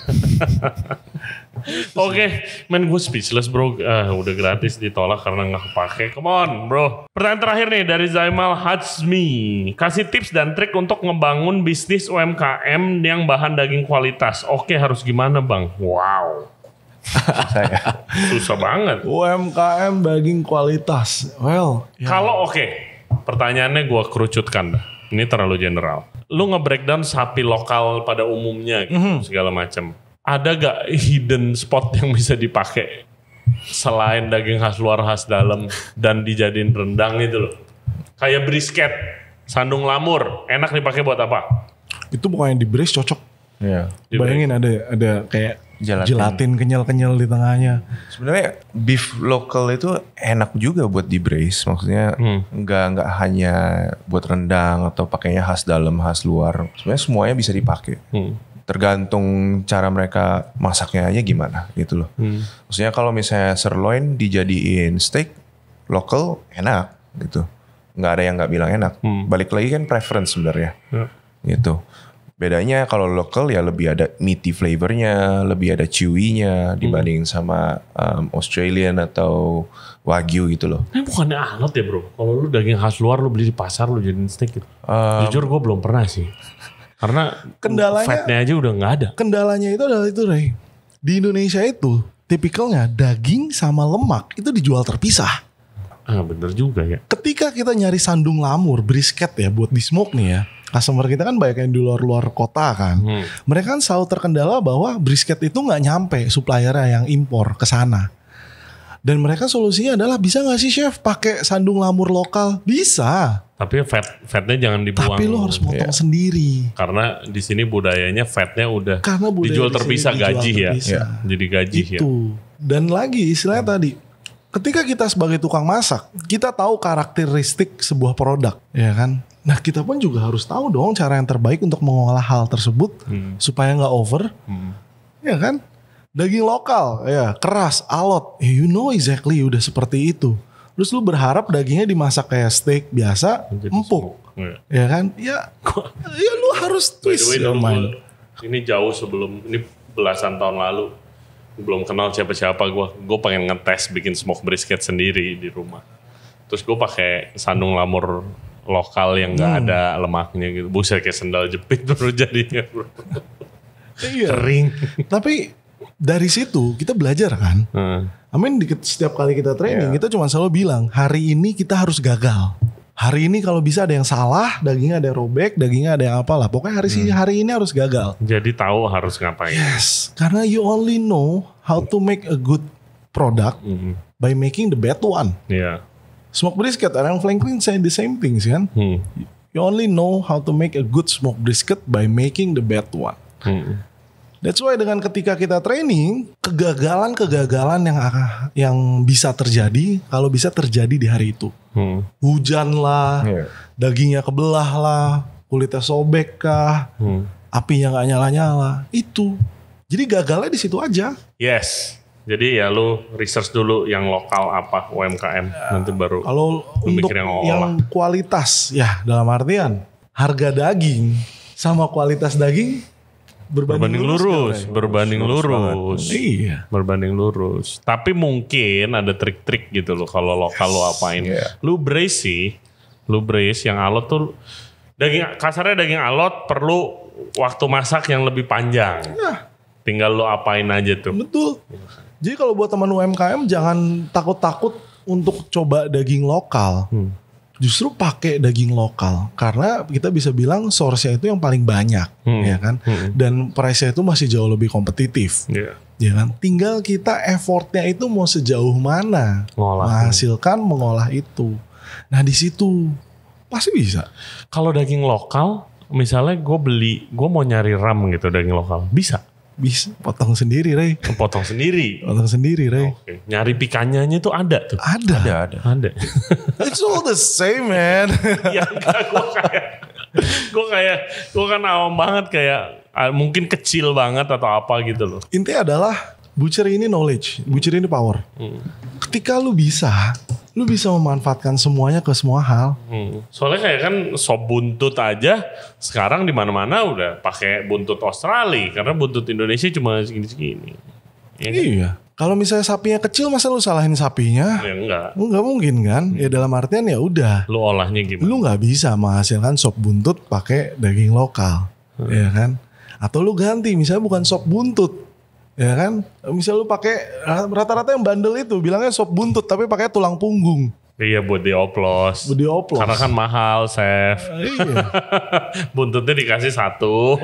Oke, okay. main gue speechless bro. Uh, udah gratis ditolak karena nggak kepake. Come on bro. Pertanyaan terakhir nih dari Zaimal Hajmi. Kasih tips dan trik untuk ngebangun bisnis UMKM yang bahan daging kualitas. Oke okay, harus gimana bang? Wow. Susah banget. UMKM daging kualitas. Well. Ya. Kalau oke, okay, pertanyaannya gue kerucutkan dah. Ini terlalu general. Lu nge-breakdown sapi lokal pada umumnya gitu, mm -hmm. segala macam. Ada gak hidden spot yang bisa dipakai selain daging khas luar khas dalam dan dijadiin rendang itu loh? Kayak brisket, sandung lamur, enak dipakai buat apa? Itu bukan yang di bris cocok. Yeah. Iya. Bayangin ada ada kayak gelatin, gelatin kenyal-kenyal di tengahnya. Sebenarnya beef lokal itu enak juga buat di brace. maksudnya hmm. nggak nggak hanya buat rendang atau pakainya khas dalam khas luar. Sebenarnya semuanya bisa dipakai. Hmm tergantung cara mereka masaknya aja gimana gitu loh. Hmm. Maksudnya kalau misalnya sirloin dijadiin steak lokal enak gitu. Nggak ada yang nggak bilang enak. Hmm. Balik lagi kan preference sebenarnya. Ya. Gitu Bedanya kalau lokal ya lebih ada meaty flavornya, lebih ada chewy-nya dibanding hmm. sama um, Australian atau Wagyu gitu loh. Ini bukannya alat ya bro? Kalau lu daging khas luar lu beli di pasar lu jadiin steak gitu. Um, Jujur gue belum pernah sih. Karena kendalanya, fatnya aja udah nggak ada. Kendalanya itu adalah itu Ray. Di Indonesia itu tipikalnya daging sama lemak itu dijual terpisah. Ah bener juga ya. Ketika kita nyari sandung lamur, brisket ya buat di smoke nih ya customer kita kan banyak yang di luar-luar kota kan. Hmm. Mereka kan selalu terkendala bahwa brisket itu nggak nyampe suppliernya yang impor ke sana. Dan mereka solusinya adalah bisa nggak sih chef pakai sandung lamur lokal? Bisa. Tapi fat fatnya jangan dibuang. Tapi lo harus potong ya. sendiri. Karena di sini budayanya fatnya udah Karena budaya dijual terpisah dijual gaji ya. terpisah. ya. ya. Jadi gaji ya. Itu. ya. Dan lagi istilahnya hmm. tadi ketika kita sebagai tukang masak, kita tahu karakteristik sebuah produk, ya kan? Nah kita pun juga harus tahu dong cara yang terbaik untuk mengolah hal tersebut hmm. supaya nggak over, hmm. ya kan? Daging lokal, ya keras, alot, ya, you know exactly udah seperti itu. Terus lu berharap dagingnya dimasak kayak steak biasa, Jadi empuk, ya. ya kan? Ya, ya lu harus twist way, your mind. Ini jauh sebelum ini belasan tahun lalu belum kenal siapa-siapa gue. Gue pengen ngetes bikin smoke brisket sendiri di rumah. Terus gue pakai sandung lamur lokal yang nggak hmm. ada lemaknya gitu. Buset kayak sendal jepit bro jadinya bro. iya. Kering. Tapi dari situ kita belajar kan. Hmm. I Amin mean, setiap kali kita training yeah. kita cuma selalu bilang hari ini kita harus gagal. Hari ini kalau bisa ada yang salah, dagingnya ada yang robek, dagingnya ada yang apalah. Pokoknya hari hmm. hari ini harus gagal. Jadi tahu harus ngapain. Yes, karena you only know how to make a good product mm -hmm. by making the bad one. Iya. Yeah smoke brisket orang Franklin say the same things kan hmm. you only know how to make a good smoke brisket by making the bad one hmm. That's why dengan ketika kita training, kegagalan-kegagalan yang yang bisa terjadi kalau bisa terjadi di hari itu. Hmm. Hujan lah, yeah. dagingnya kebelah lah, kulitnya sobek kah, hmm. apinya nggak nyala-nyala. Itu. Jadi gagalnya di situ aja. Yes. Jadi ya lu research dulu yang lokal apa UMKM ya. nanti baru kalau untuk yang, yang kualitas ya dalam artian harga daging sama kualitas daging berbanding, berbanding lurus, lurus kan, berbanding lurus, lurus, lurus. Iya. Berbanding lurus. Tapi mungkin ada trik-trik gitu loh kalau lokal yes, lo apain. Yeah. Lu brace sih, lu brace yang alot tuh daging kasarnya daging alot perlu waktu masak yang lebih panjang. Nah. Tinggal lo apain aja tuh. Betul. Jadi kalau buat teman UMKM jangan takut-takut untuk coba daging lokal. Hmm. Justru pakai daging lokal karena kita bisa bilang source-nya itu yang paling banyak, hmm. ya kan? Hmm. Dan price-nya itu masih jauh lebih kompetitif. Yeah. Ya kan? Tinggal kita effortnya itu mau sejauh mana Ngolah. menghasilkan mengolah itu. Nah di situ pasti bisa. Kalau daging lokal, misalnya gue beli, gue mau nyari ram gitu daging lokal, bisa bisa potong sendiri Ray potong sendiri potong sendiri Ray okay. nyari pikannya itu ada tuh ada ada ada, ada. it's all the same man ya gue kayak gue kayak gue kan awam banget kayak ah, mungkin kecil banget atau apa gitu loh intinya adalah butcher ini knowledge butcher ini power hmm. ketika lu bisa lu bisa memanfaatkan semuanya ke semua hal. Hmm. Soalnya kayak kan sop buntut aja sekarang di mana-mana udah pakai buntut Australia karena buntut Indonesia cuma segini-segini. Ya kan? Iya. Kalau misalnya sapinya kecil masa lu salahin sapinya? Ya enggak. Enggak mungkin kan? Ya hmm. Ya dalam artian ya udah. Lu olahnya gimana? Lu nggak bisa menghasilkan sop buntut pakai daging lokal. Hmm. Ya kan? Atau lu ganti misalnya bukan sop buntut Ya kan? Misal lu pakai rata-rata yang bandel itu bilangnya sop buntut tapi pakai tulang punggung. Iya buat dioplos. Buat dioplos. Karena kan mahal, chef. Uh, iya. Buntutnya dikasih satu,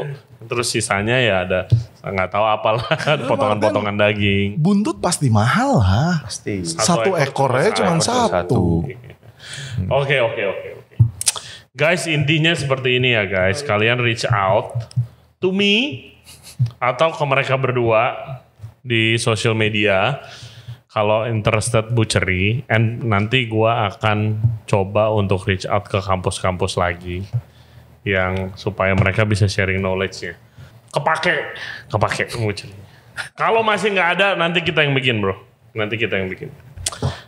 terus sisanya ya ada nggak tahu apalah nah, potongan-potongan kan daging. Buntut pasti mahal lah. Pasti. Satu, satu ekornya cuma satu. Oke oke oke oke. Guys intinya seperti ini ya guys. Kalian reach out to me atau ke mereka berdua di sosial media kalau interested buceri and nanti gua akan coba untuk reach out ke kampus-kampus lagi yang supaya mereka bisa sharing knowledge-nya. Kepake, kepake buceri. kalau masih nggak ada nanti kita yang bikin, Bro. Nanti kita yang bikin.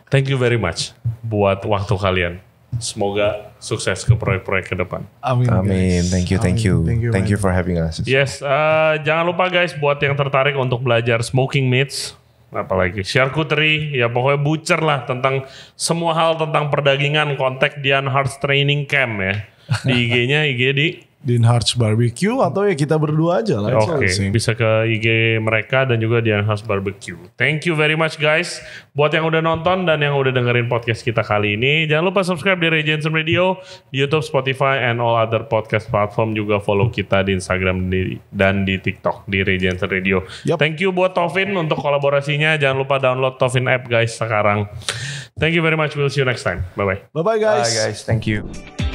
Thank you very much buat waktu kalian semoga sukses ke proyek-proyek ke depan. Amin. Amin. Thank you, thank you, thank you, thank you for having us. Yes, uh, jangan lupa guys buat yang tertarik untuk belajar smoking meats, apalagi charcuterie, ya pokoknya bucer lah tentang semua hal tentang perdagangan Kontak Dian Hearts Training Camp ya di IG-nya IG di Dean Harts Barbecue atau ya kita berdua aja lah. Oke, okay. bisa ke IG mereka dan juga Dean Harts Barbecue. Thank you very much guys buat yang udah nonton dan yang udah dengerin podcast kita kali ini. Jangan lupa subscribe di Regency Radio di YouTube, Spotify, and all other podcast platform juga follow kita di Instagram dan di TikTok di Regency Radio. Yep. Thank you buat Tovin untuk kolaborasinya. Jangan lupa download Tovin app guys sekarang. Thank you very much. We'll see you next time. Bye bye. Bye bye guys. Bye guys. Thank you.